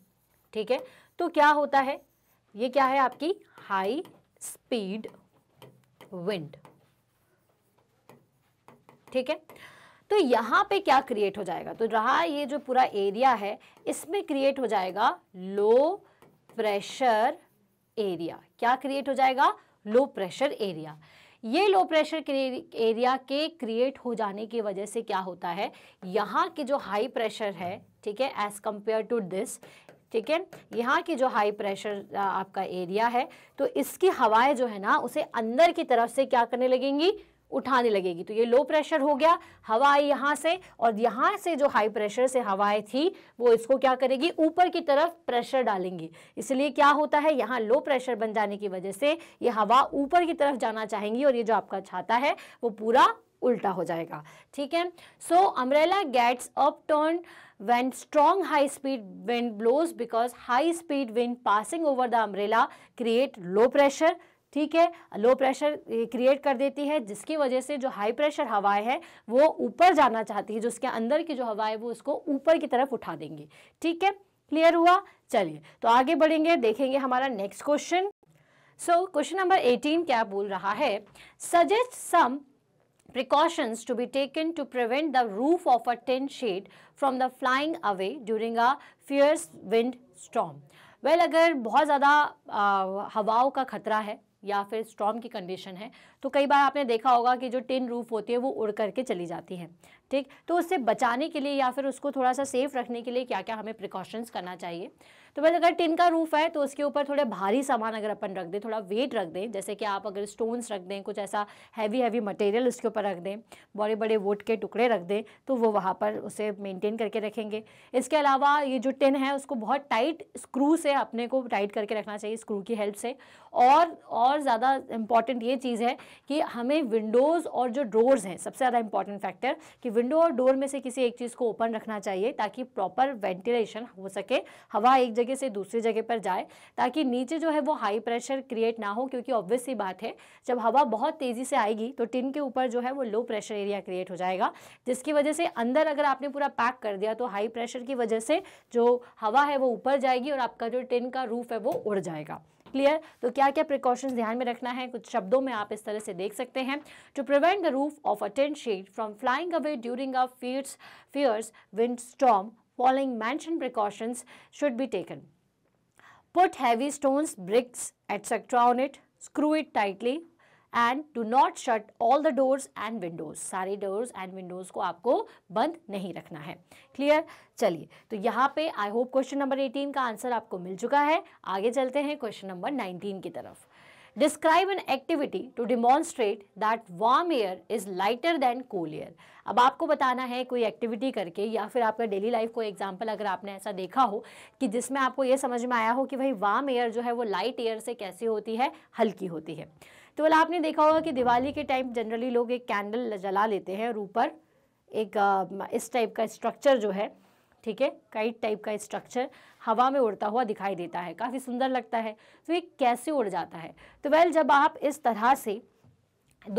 ठीक है तो क्या होता है ये क्या है आपकी हाई स्पीड विंड ठीक है तो यहां पे क्या क्रिएट हो जाएगा तो रहा ये जो पूरा एरिया है इसमें क्रिएट हो जाएगा लो प्रेशर एरिया क्या क्रिएट हो जाएगा लो प्रेशर एरिया ये लो प्रेशर एरिया के क्रिएट हो जाने की वजह से क्या होता है यहाँ की जो हाई प्रेशर है ठीक है एज़ कंपेयर टू दिस ठीक है यहाँ की जो हाई प्रेशर आपका एरिया है तो इसकी हवाएं जो है ना उसे अंदर की तरफ से क्या करने लगेंगी उठाने लगेगी तो ये लो प्रेशर हो गया हवा आई यहाँ से और यहाँ से जो हाई प्रेशर से हवाएं थी वो इसको क्या करेगी ऊपर की तरफ प्रेशर डालेंगी इसलिए क्या होता है यहाँ लो प्रेशर बन जाने की वजह से ये हवा ऊपर की तरफ जाना चाहेंगी और ये जो आपका छाता है वो पूरा उल्टा हो जाएगा ठीक है so umbrella gets up turn when strong high speed wind blows because high speed wind passing over the umbrella create low pressure ठीक है लो प्रेशर क्रिएट कर देती है जिसकी वजह से जो हाई प्रेशर हवाएं हैं वो ऊपर जाना चाहती है जो उसके अंदर की जो हवाएं है वो उसको ऊपर की तरफ उठा देंगी ठीक है क्लियर हुआ चलिए तो आगे बढ़ेंगे देखेंगे हमारा next question so question number 18 क्या बोल रहा है suggest some precautions to be taken to prevent the roof of a tent shade from the flying away during a fierce wind storm. Well well, अगर बहुत ज़्यादा हवाओं का खतरा है या फिर स्टॉम की कंडीशन है तो कई बार आपने देखा होगा कि जो टिन रूफ होती है वो उड़ करके चली जाती है ठीक तो उससे बचाने के लिए या फिर उसको थोड़ा सा सेफ़ रखने के लिए क्या क्या हमें प्रिकॉशंस करना चाहिए तो बस अगर टिन का रूफ है तो उसके ऊपर थोड़े भारी सामान अगर अपन रख दें थोड़ा वेट रख दें जैसे कि आप अगर स्टोन्स रख दें कुछ ऐसा हैवी हैवी मटेरियल उसके ऊपर रख दें बड़े बड़े वुड के टुकड़े रख दें तो वो वहाँ पर उसे मेनटेन करके रखेंगे इसके अलावा ये जो टिन है उसको बहुत टाइट स्क्रू से अपने को टाइट करके रखना चाहिए स्क्रू की हेल्प से और और ज़्यादा इम्पॉर्टेंट ये चीज़ है कि हमें विंडोज़ और जो डोर्स हैं सबसे ज़्यादा इंपॉर्टेंट फैक्टर कि विंडो और डोर में से किसी एक चीज़ को ओपन रखना चाहिए ताकि प्रॉपर वेंटिलेशन हो सके हवा एक जगह जगह से दूसरी जगह पर जाए ताकि नीचे जो है वो हाई प्रेशर क्रिएट ना हो क्योंकि ऑब्वियस ही बात है जब हवा बहुत तेज़ी से आएगी तो टिन के ऊपर जो है वो लो प्रेशर एरिया क्रिएट हो जाएगा जिसकी वजह से अंदर अगर आपने पूरा पैक कर दिया तो हाई प्रेशर की वजह से जो हवा है वो ऊपर जाएगी और आपका जो टिन का रूफ है वो उड़ जाएगा क्लियर तो क्या क्या प्रिकॉशंस ध्यान में रखना है कुछ शब्दों में आप इस तरह से देख सकते हैं to prevent the roof of a tent shed from flying away during a feats fierce wind storm following mentioned precautions should be taken. Put heavy stones, bricks, etc. on it. Screw it tightly and do not shut all the doors and windows सारे डोर्स एंड विंडोज़ को आपको बंद नहीं रखना है क्लियर चलिए तो यहाँ पे आई होप क्वेश्चन नंबर 18 का आंसर आपको मिल चुका है आगे चलते हैं क्वेश्चन नंबर 19 की तरफ describe an activity to demonstrate that warm air is lighter than cold air अब आपको बताना है कोई एक्टिविटी करके या फिर आपका डेली लाइफ कोई एग्जाम्पल अगर आपने ऐसा देखा हो कि जिसमें आपको ये समझ में आया हो कि भाई वार्म एयर जो है वो लाइट एयर से कैसी होती है हल्की होती है तो वाला आपने देखा होगा कि दिवाली के टाइम जनरली लोग एक कैंडल जला लेते हैं और ऊपर एक इस टाइप का स्ट्रक्चर जो है ठीक है काइट टाइप का स्ट्रक्चर हवा में उड़ता हुआ दिखाई देता है काफ़ी सुंदर लगता है तो ये कैसे उड़ जाता है तो वेल जब आप इस तरह से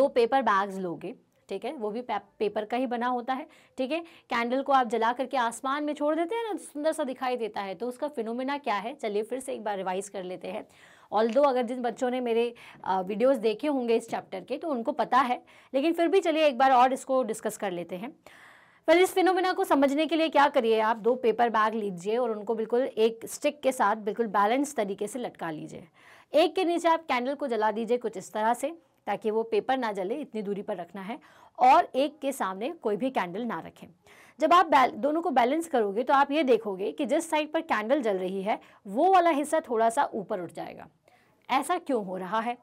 दो पेपर बैग्स लोगे ठीक है वो भी पेपर का ही बना होता है ठीक है कैंडल को आप जला करके आसमान में छोड़ देते हैं ना सुंदर सा दिखाई देता है तो उसका फिनोमिना क्या है चलिए फिर से एक बार रिवाइज कर लेते हैं ऑल दो अगर जिन बच्चों ने मेरे वीडियोस देखे होंगे इस चैप्टर के तो उनको पता है लेकिन फिर भी चलिए एक बार और इसको डिस्कस कर लेते हैं वेल इस फिनोमिना को समझने के लिए क्या करिए आप दो पेपर बैग लीजिए और उनको बिल्कुल एक स्टिक के साथ बिल्कुल बैलेंस तरीके से लटका लीजिए एक के नीचे आप कैंडल को जला दीजिए कुछ इस तरह से ताकि वो पेपर ना जले इतनी दूरी पर रखना है और एक के सामने कोई भी कैंडल ना रखें जब आप दोनों को बैलेंस करोगे तो आप ये देखोगे कि जिस साइड पर कैंडल जल रही है वो वाला हिस्सा थोड़ा सा ऊपर उठ जाएगा ऐसा क्यों हो रहा है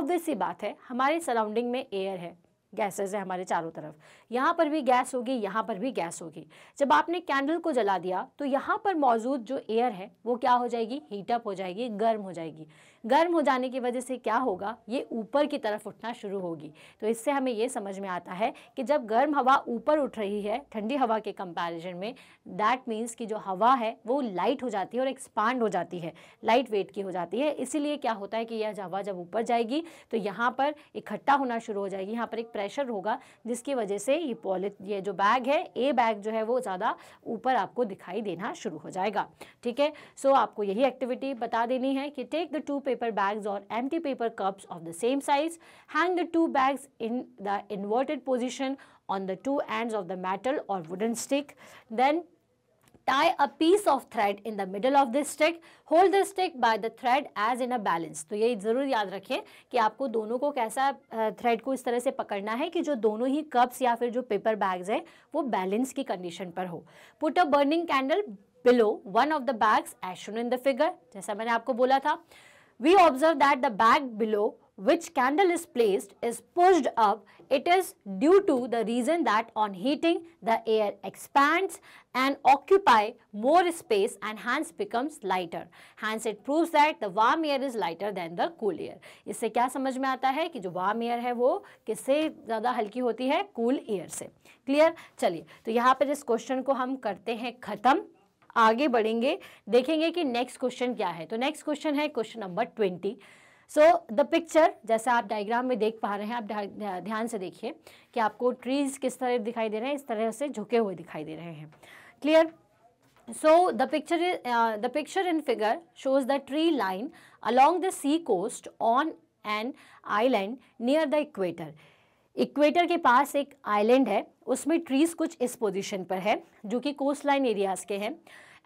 ऑब्वियस सी बात है हमारे सराउंडिंग में एयर है गैसेज है हमारे चारों तरफ यहाँ पर भी गैस होगी यहाँ पर भी गैस होगी जब आपने कैंडल को जला दिया तो यहाँ पर मौजूद जो एयर है वो क्या हो जाएगी हीटअप हो जाएगी गर्म हो जाएगी गर्म हो जाने की वजह से क्या होगा ये ऊपर की तरफ उठना शुरू होगी तो इससे हमें ये समझ में आता है कि जब गर्म हवा ऊपर उठ रही है ठंडी हवा के कंपैरिजन में दैट मीन्स कि जो हवा है वो लाइट हो जाती है और एक्सपांड हो जाती है लाइट वेट की हो जाती है इसीलिए क्या होता है कि यह हवा जब ऊपर जाएगी तो यहाँ पर इकट्ठा होना शुरू हो जाएगी यहाँ पर एक प्रेशर होगा जिसकी वजह से ये पॉलि ये जो बैग है ए बैग जो है वो ज़्यादा ऊपर आपको दिखाई देना शुरू हो जाएगा ठीक है सो आपको यही एक्टिविटी बता देनी है कि take the two paper bags or empty paper cups of the same size. Hang the two bags in the inverted position on the two ends of the metal or wooden stick. Then tie a piece of thread in the middle of this stick. Hold the stick by the thread as in a balance. to ye zarur yaad rakhe ki aapko dono ko kaisa thread ko is tarah se pakadna hai ki jo dono hi cups ya fir jo paper bags hai wo balance ki condition par ho put a burning candle below one of the bags as shown in the figure jaisa maine aapko bola tha we observe that the bag below which candle is placed is pushed up, it is due to the reason that on heating the air expands and occupy more space and hence becomes lighter. Hence it proves that the warm air is lighter than the cool air. isse kya samajh mein aata hai ki jo warm air hai wo kisse zyada halki hoti hai cool air se clear chaliye to yahan पर is question ko hum karte hain khatam आगे बढ़ेंगे देखेंगे कि नेक्स्ट क्वेश्चन क्या है तो नेक्स्ट क्वेश्चन है question number twenty so the picture जैसा आप डायग्राम में देख पा रहे हैं आप ध्यान से देखिए कि आपको ट्रीज़ किस तरह दिखाई दे रहे हैं इस तरह से झुके हुए दिखाई दे रहे हैं clear so the picture the picture in figure shows the tree line line the sea coast on an an near the equator equator के पास एक आइलैंड है उसमें ट्रीज कुछ इस पोजिशन पर है जो कि कोस्ट लाइन एरियाज के हैं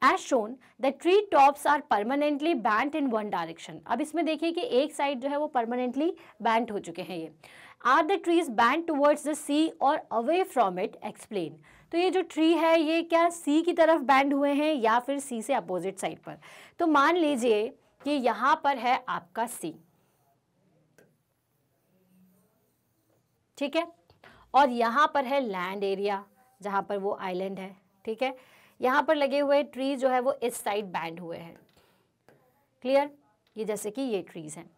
as shown the tree tops are permanently bend in one direction अब इसमें देखिए कि एक साइड जो है वो परमानेंटली बैंड हो चुके हैं ये are the trees bend towards the sea और अवे फ्रॉम इट एक्सप्लेन तो ये जो ट्री है ये क्या सी की तरफ बैंड हुए हैं या फिर सी से अपोजिट साइड पर तो मान लीजिए कि यहां पर है आपका सी ठीक है और यहां पर है लैंड एरिया जहां पर वो आइलैंड है ठीक है यहाँ पर लगे हुए ट्रीज जो है वो इस साइड बैंड हुए हैं क्लियर ये जैसे कि ये ट्रीज़ हैं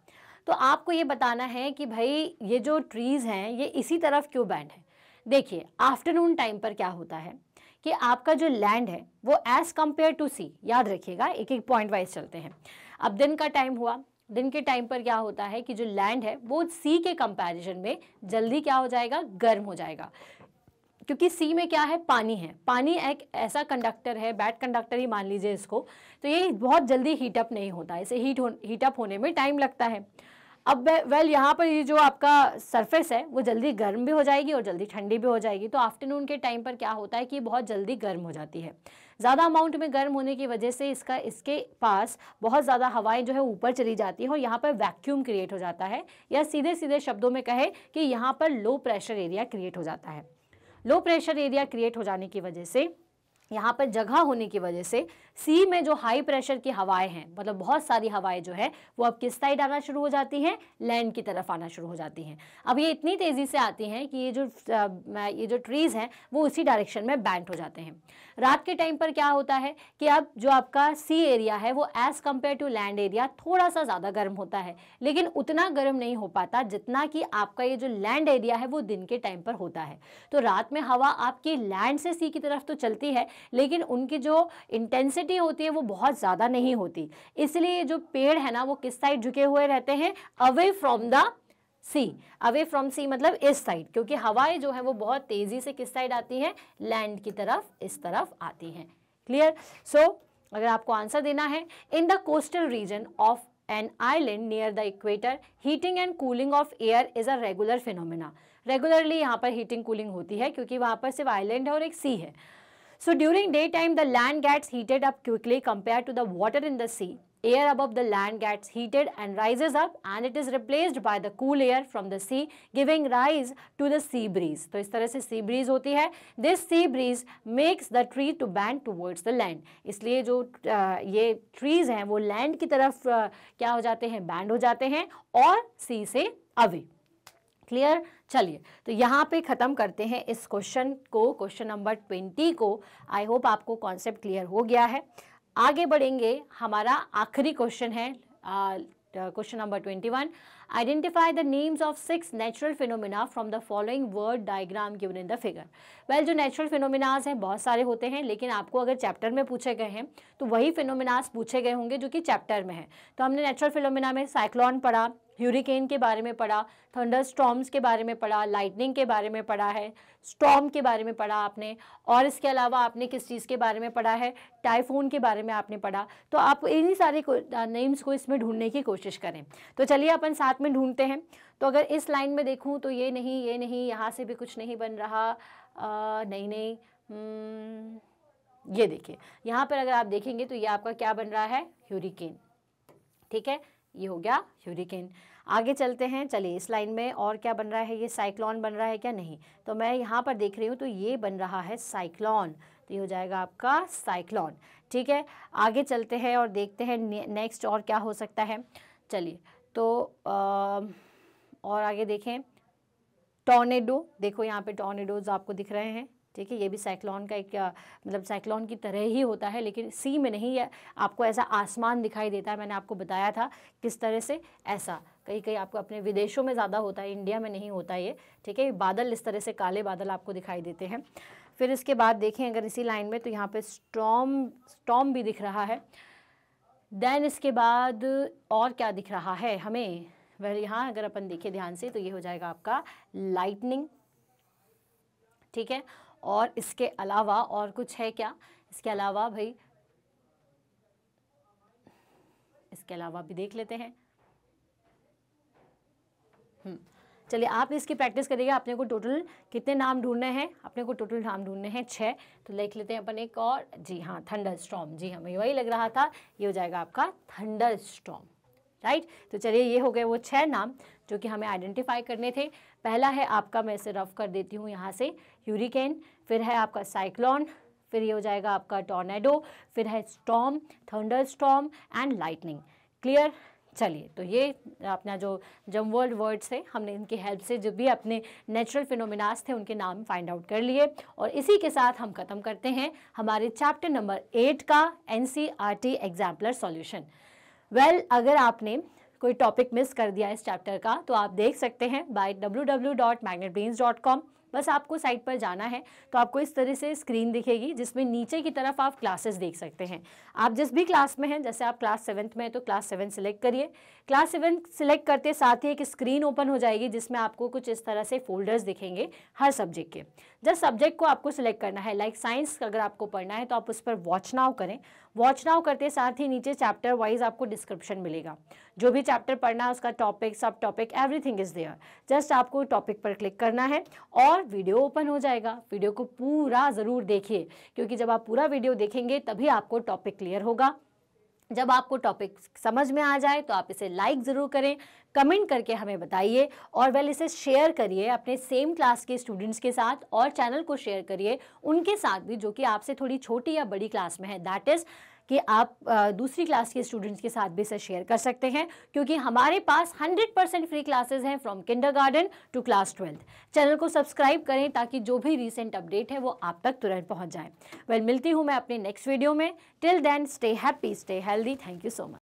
तो आपको ये बताना है कि भाई ये जो ट्रीज़ हैं ये इसी तरफ क्यों बैंड है देखिए आफ्टरनून टाइम पर क्या होता है कि आपका जो लैंड है वो एज़ कंपेयर टू सी याद रखिएगा एक एक पॉइंट वाइज चलते हैं अब दिन का टाइम हुआ दिन के टाइम पर क्या होता है कि जो लैंड है वो सी के कंपैरिजन में जल्दी क्या हो जाएगा गर्म हो जाएगा क्योंकि सी में क्या है पानी है पानी एक ऐसा कंडक्टर है बैड कंडक्टर ही मान लीजिए इसको तो ये बहुत जल्दी हीटअप नहीं होता इसे हीट हो हीटअप होने में टाइम लगता है अब वेल यहाँ पर ये जो आपका सरफेस है वो जल्दी गर्म भी हो जाएगी और जल्दी ठंडी भी हो जाएगी तो आफ्टरनून के टाइम पर क्या होता है कि बहुत जल्दी गर्म हो जाती है ज़्यादा अमाउंट में गर्म होने की वजह से इसका इसके पास बहुत ज़्यादा हवाएं जो है ऊपर चली जाती हैं और यहाँ पर वैक्यूम क्रिएट हो जाता है या सीधे सीधे शब्दों में कहे कि यहाँ पर लो प्रेशर एरिया क्रिएट हो जाता है लो प्रेशर एरिया क्रिएट हो जाने की वजह से यहाँ पर जगह होने की वजह से सी में जो हाई प्रेशर की हवाएं हैं मतलब बहुत सारी हवाएं जो है वो अब किस साइड आना शुरू हो जाती हैं लैंड की तरफ आना शुरू हो जाती हैं अब ये इतनी तेज़ी से आती हैं कि ये जो ये जो ट्रीज़ हैं वो उसी डायरेक्शन में बैंट हो जाते हैं रात के टाइम पर क्या होता है कि अब जो आपका सी एरिया है वो as compare to land area थोड़ा सा ज़्यादा गर्म होता है लेकिन उतना गर्म नहीं हो पाता जितना कि आपका ये जो लैंड एरिया है वो दिन के टाइम पर होता है तो रात में हवा आपकी लैंड से सी की तरफ तो चलती है लेकिन उनकी जो इंटेंसिटी ह्यूमिडिटी होती है वो बहुत ज़्यादा नहीं होती इसलिए जो पेड़ है ना वो किस साइड झुके हुए रहते हैं away from the sea away from sea मतलब इस साइड क्योंकि हवाएं जो है वो बहुत तेज़ी से किस साइड आती हैं लैंड की तरफ इस तरफ आती हैं क्लियर सो अगर आपको आंसर देना है in the coastal region of an island near the equator heating and cooling of air is a regular phenomena regularly यहाँ पर हीटिंग कूलिंग होती है क्योंकि वहाँ पर सिर्फ आइलैंड है और एक सी है So during day time the land gets heated up quickly compared to the water in the sea. Air above the land gets heated and rises up and it is replaced by the cool air from the sea giving rise to the sea breeze. to is tarah se sea breeze hoti hai This sea breeze makes the tree to bend towards the land. इसलिए जो ye trees hain wo land की तरफ kya ho jate hain bend ho jate hain aur sea se away. Clear चलिए तो यहाँ पे ख़त्म करते हैं इस क्वेश्चन को क्वेश्चन नंबर ट्वेंटी को आई होप आपको कॉन्सेप्ट क्लियर हो गया है आगे बढ़ेंगे हमारा आखिरी क्वेश्चन है question number twenty one identify the names of six natural phenomena from the following word diagram given in the figure well जो नेचुरल फिनोमिनाज हैं बहुत सारे होते हैं लेकिन आपको अगर चैप्टर में पूछे गए हैं तो वही फिनोमिनाज पूछे गए होंगे जो कि चैप्टर में है तो हमने नेचुरल फिनोमिना में साइक्लॉन पढ़ा ह्यूरिकेन के बारे में पढ़ा थंडर स्टॉम्स के बारे में पढ़ा लाइटनिंग के बारे में पढ़ा है स्टॉम के बारे में पढ़ा आपने और इसके अलावा आपने किस चीज़ के बारे में पढ़ा है टाइफून के बारे में आपने पढ़ा तो आप इन्हीं सारे नेम्स को इसमें ढूंढने की कोशिश करें तो चलिए अपन साथ में ढूंढते हैं तो अगर इस लाइन में देखूँ तो ये नहीं ये नहीं यहाँ से भी कुछ नहीं बन रहा आ, नहीं नहीं हम्म, ये देखिए यहाँ पर अगर आप देखेंगे तो ये आपका क्या बन रहा है ह्यूरिकेन ठीक है ये हो गया ह्यूरिकेन आगे चलते हैं चलिए इस लाइन में और क्या बन रहा है ये साइक्लॉन बन रहा है क्या नहीं तो मैं यहाँ पर देख रही हूँ तो ये बन रहा है साइक्लॉन तो ये हो जाएगा आपका साइक्लॉन ठीक है आगे चलते हैं और देखते हैं ने, नेक्स्ट और क्या हो सकता है चलिए तो आ, और आगे देखें टॉर्नेडो देखो यहाँ पे टॉर्नेडोज आपको दिख रहे हैं ठीक है ये भी साइक्लोन का एक मतलब साइक्लोन की तरह ही होता है लेकिन सी में नहीं है आपको ऐसा आसमान दिखाई देता है मैंने आपको बताया था किस तरह से ऐसा कहीं कहीं आपको अपने विदेशों में ज़्यादा होता है इंडिया में नहीं होता ये ठीक है बादल इस तरह से काले बादल आपको दिखाई देते हैं फिर इसके बाद देखें अगर इसी लाइन में तो यहाँ पे स्टॉम स्टॉम भी दिख रहा है देन इसके बाद और क्या दिख रहा है हमें वह यहाँ अगर अपन देखें ध्यान से तो ये हो जाएगा आपका लाइटनिंग ठीक है और इसके अलावा और कुछ है क्या इसके अलावा भाई इसके अलावा भी देख लेते हैं हम्म, चलिए आप इसकी प्रैक्टिस करिएगा आपने को टोटल कितने नाम ढूंढने हैं अपने को टोटल नाम ढूंढने हैं छः तो लिख लेते हैं अपन एक और जी हाँ थंडर स्ट्रॉम जी हमें हाँ, वही लग रहा था ये हो जाएगा आपका थंडर स्ट्रॉम राइट तो चलिए ये हो गए वो छः नाम जो कि हमें आइडेंटिफाई करने थे पहला है आपका मैं इसे रफ कर देती हूँ यहाँ से यूरिकेन फिर है आपका साइक्लॉन फिर ये हो जाएगा आपका टोर्नेडो फिर है storm thunder storm and lightning clear चलिए तो ये अपना जो वर्ल्ड वर्ड्स थे हमने इनकी हेल्प से जो भी अपने नेचुरल फिनोमिनास थे उनके नाम फाइंड आउट कर लिए और इसी के साथ हम ख़त्म करते हैं हमारे चैप्टर नंबर एट का N C R T exemplar solution well अगर आपने कोई टॉपिक मिस कर दिया इस चैप्टर का तो आप देख सकते हैं बाय डब्ल्यू बस आपको साइट पर जाना है तो आपको इस तरह से स्क्रीन दिखेगी जिसमें नीचे की तरफ आप क्लासेस देख सकते हैं आप जिस भी क्लास में हैं जैसे आप क्लास सेवन्थ में हैं तो क्लास सेवन सिलेक्ट करिए क्लास सेवन सिलेक्ट करते साथ ही एक स्क्रीन ओपन हो जाएगी जिसमें आपको कुछ इस तरह से फोल्डर्स दिखेंगे हर सब्जेक्ट के जस्ट सब्जेक्ट को आपको सिलेक्ट करना है लाइक साइंस अगर आपको पढ़ना है तो आप उस पर वॉच नाउ करें वॉच नाउ करते साथ ही नीचे चैप्टर वाइज आपको डिस्क्रिप्शन मिलेगा जो भी चैप्टर पढ़ना है उसका टॉपिक सब topic everything is there just आपको टॉपिक पर क्लिक करना है और वीडियो ओपन हो जाएगा वीडियो को पूरा ज़रूर देखिए क्योंकि जब आप पूरा वीडियो देखेंगे तभी आपको टॉपिक क्लियर होगा जब आपको टॉपिक समझ में आ जाए तो आप इसे लाइक ज़रूर करें कमेंट करके हमें बताइए और वेल इसे शेयर करिए अपने सेम क्लास के स्टूडेंट्स के साथ और चैनल को शेयर करिए उनके साथ भी जो कि आपसे थोड़ी छोटी या बड़ी क्लास में है दैट इज़ कि आप दूसरी क्लास के स्टूडेंट्स के साथ भी इसे शेयर कर सकते हैं क्योंकि हमारे पास 100% फ्री क्लासेस हैं from garden to class twelfth channel को सब्सक्राइब करें ताकि जो भी रीसेंट अपडेट है वो आप तक तुरंत पहुँच जाए वेल मिलती हूँ मैं अपने नेक्स्ट वीडियो में till then stay happy stay healthy thank you so much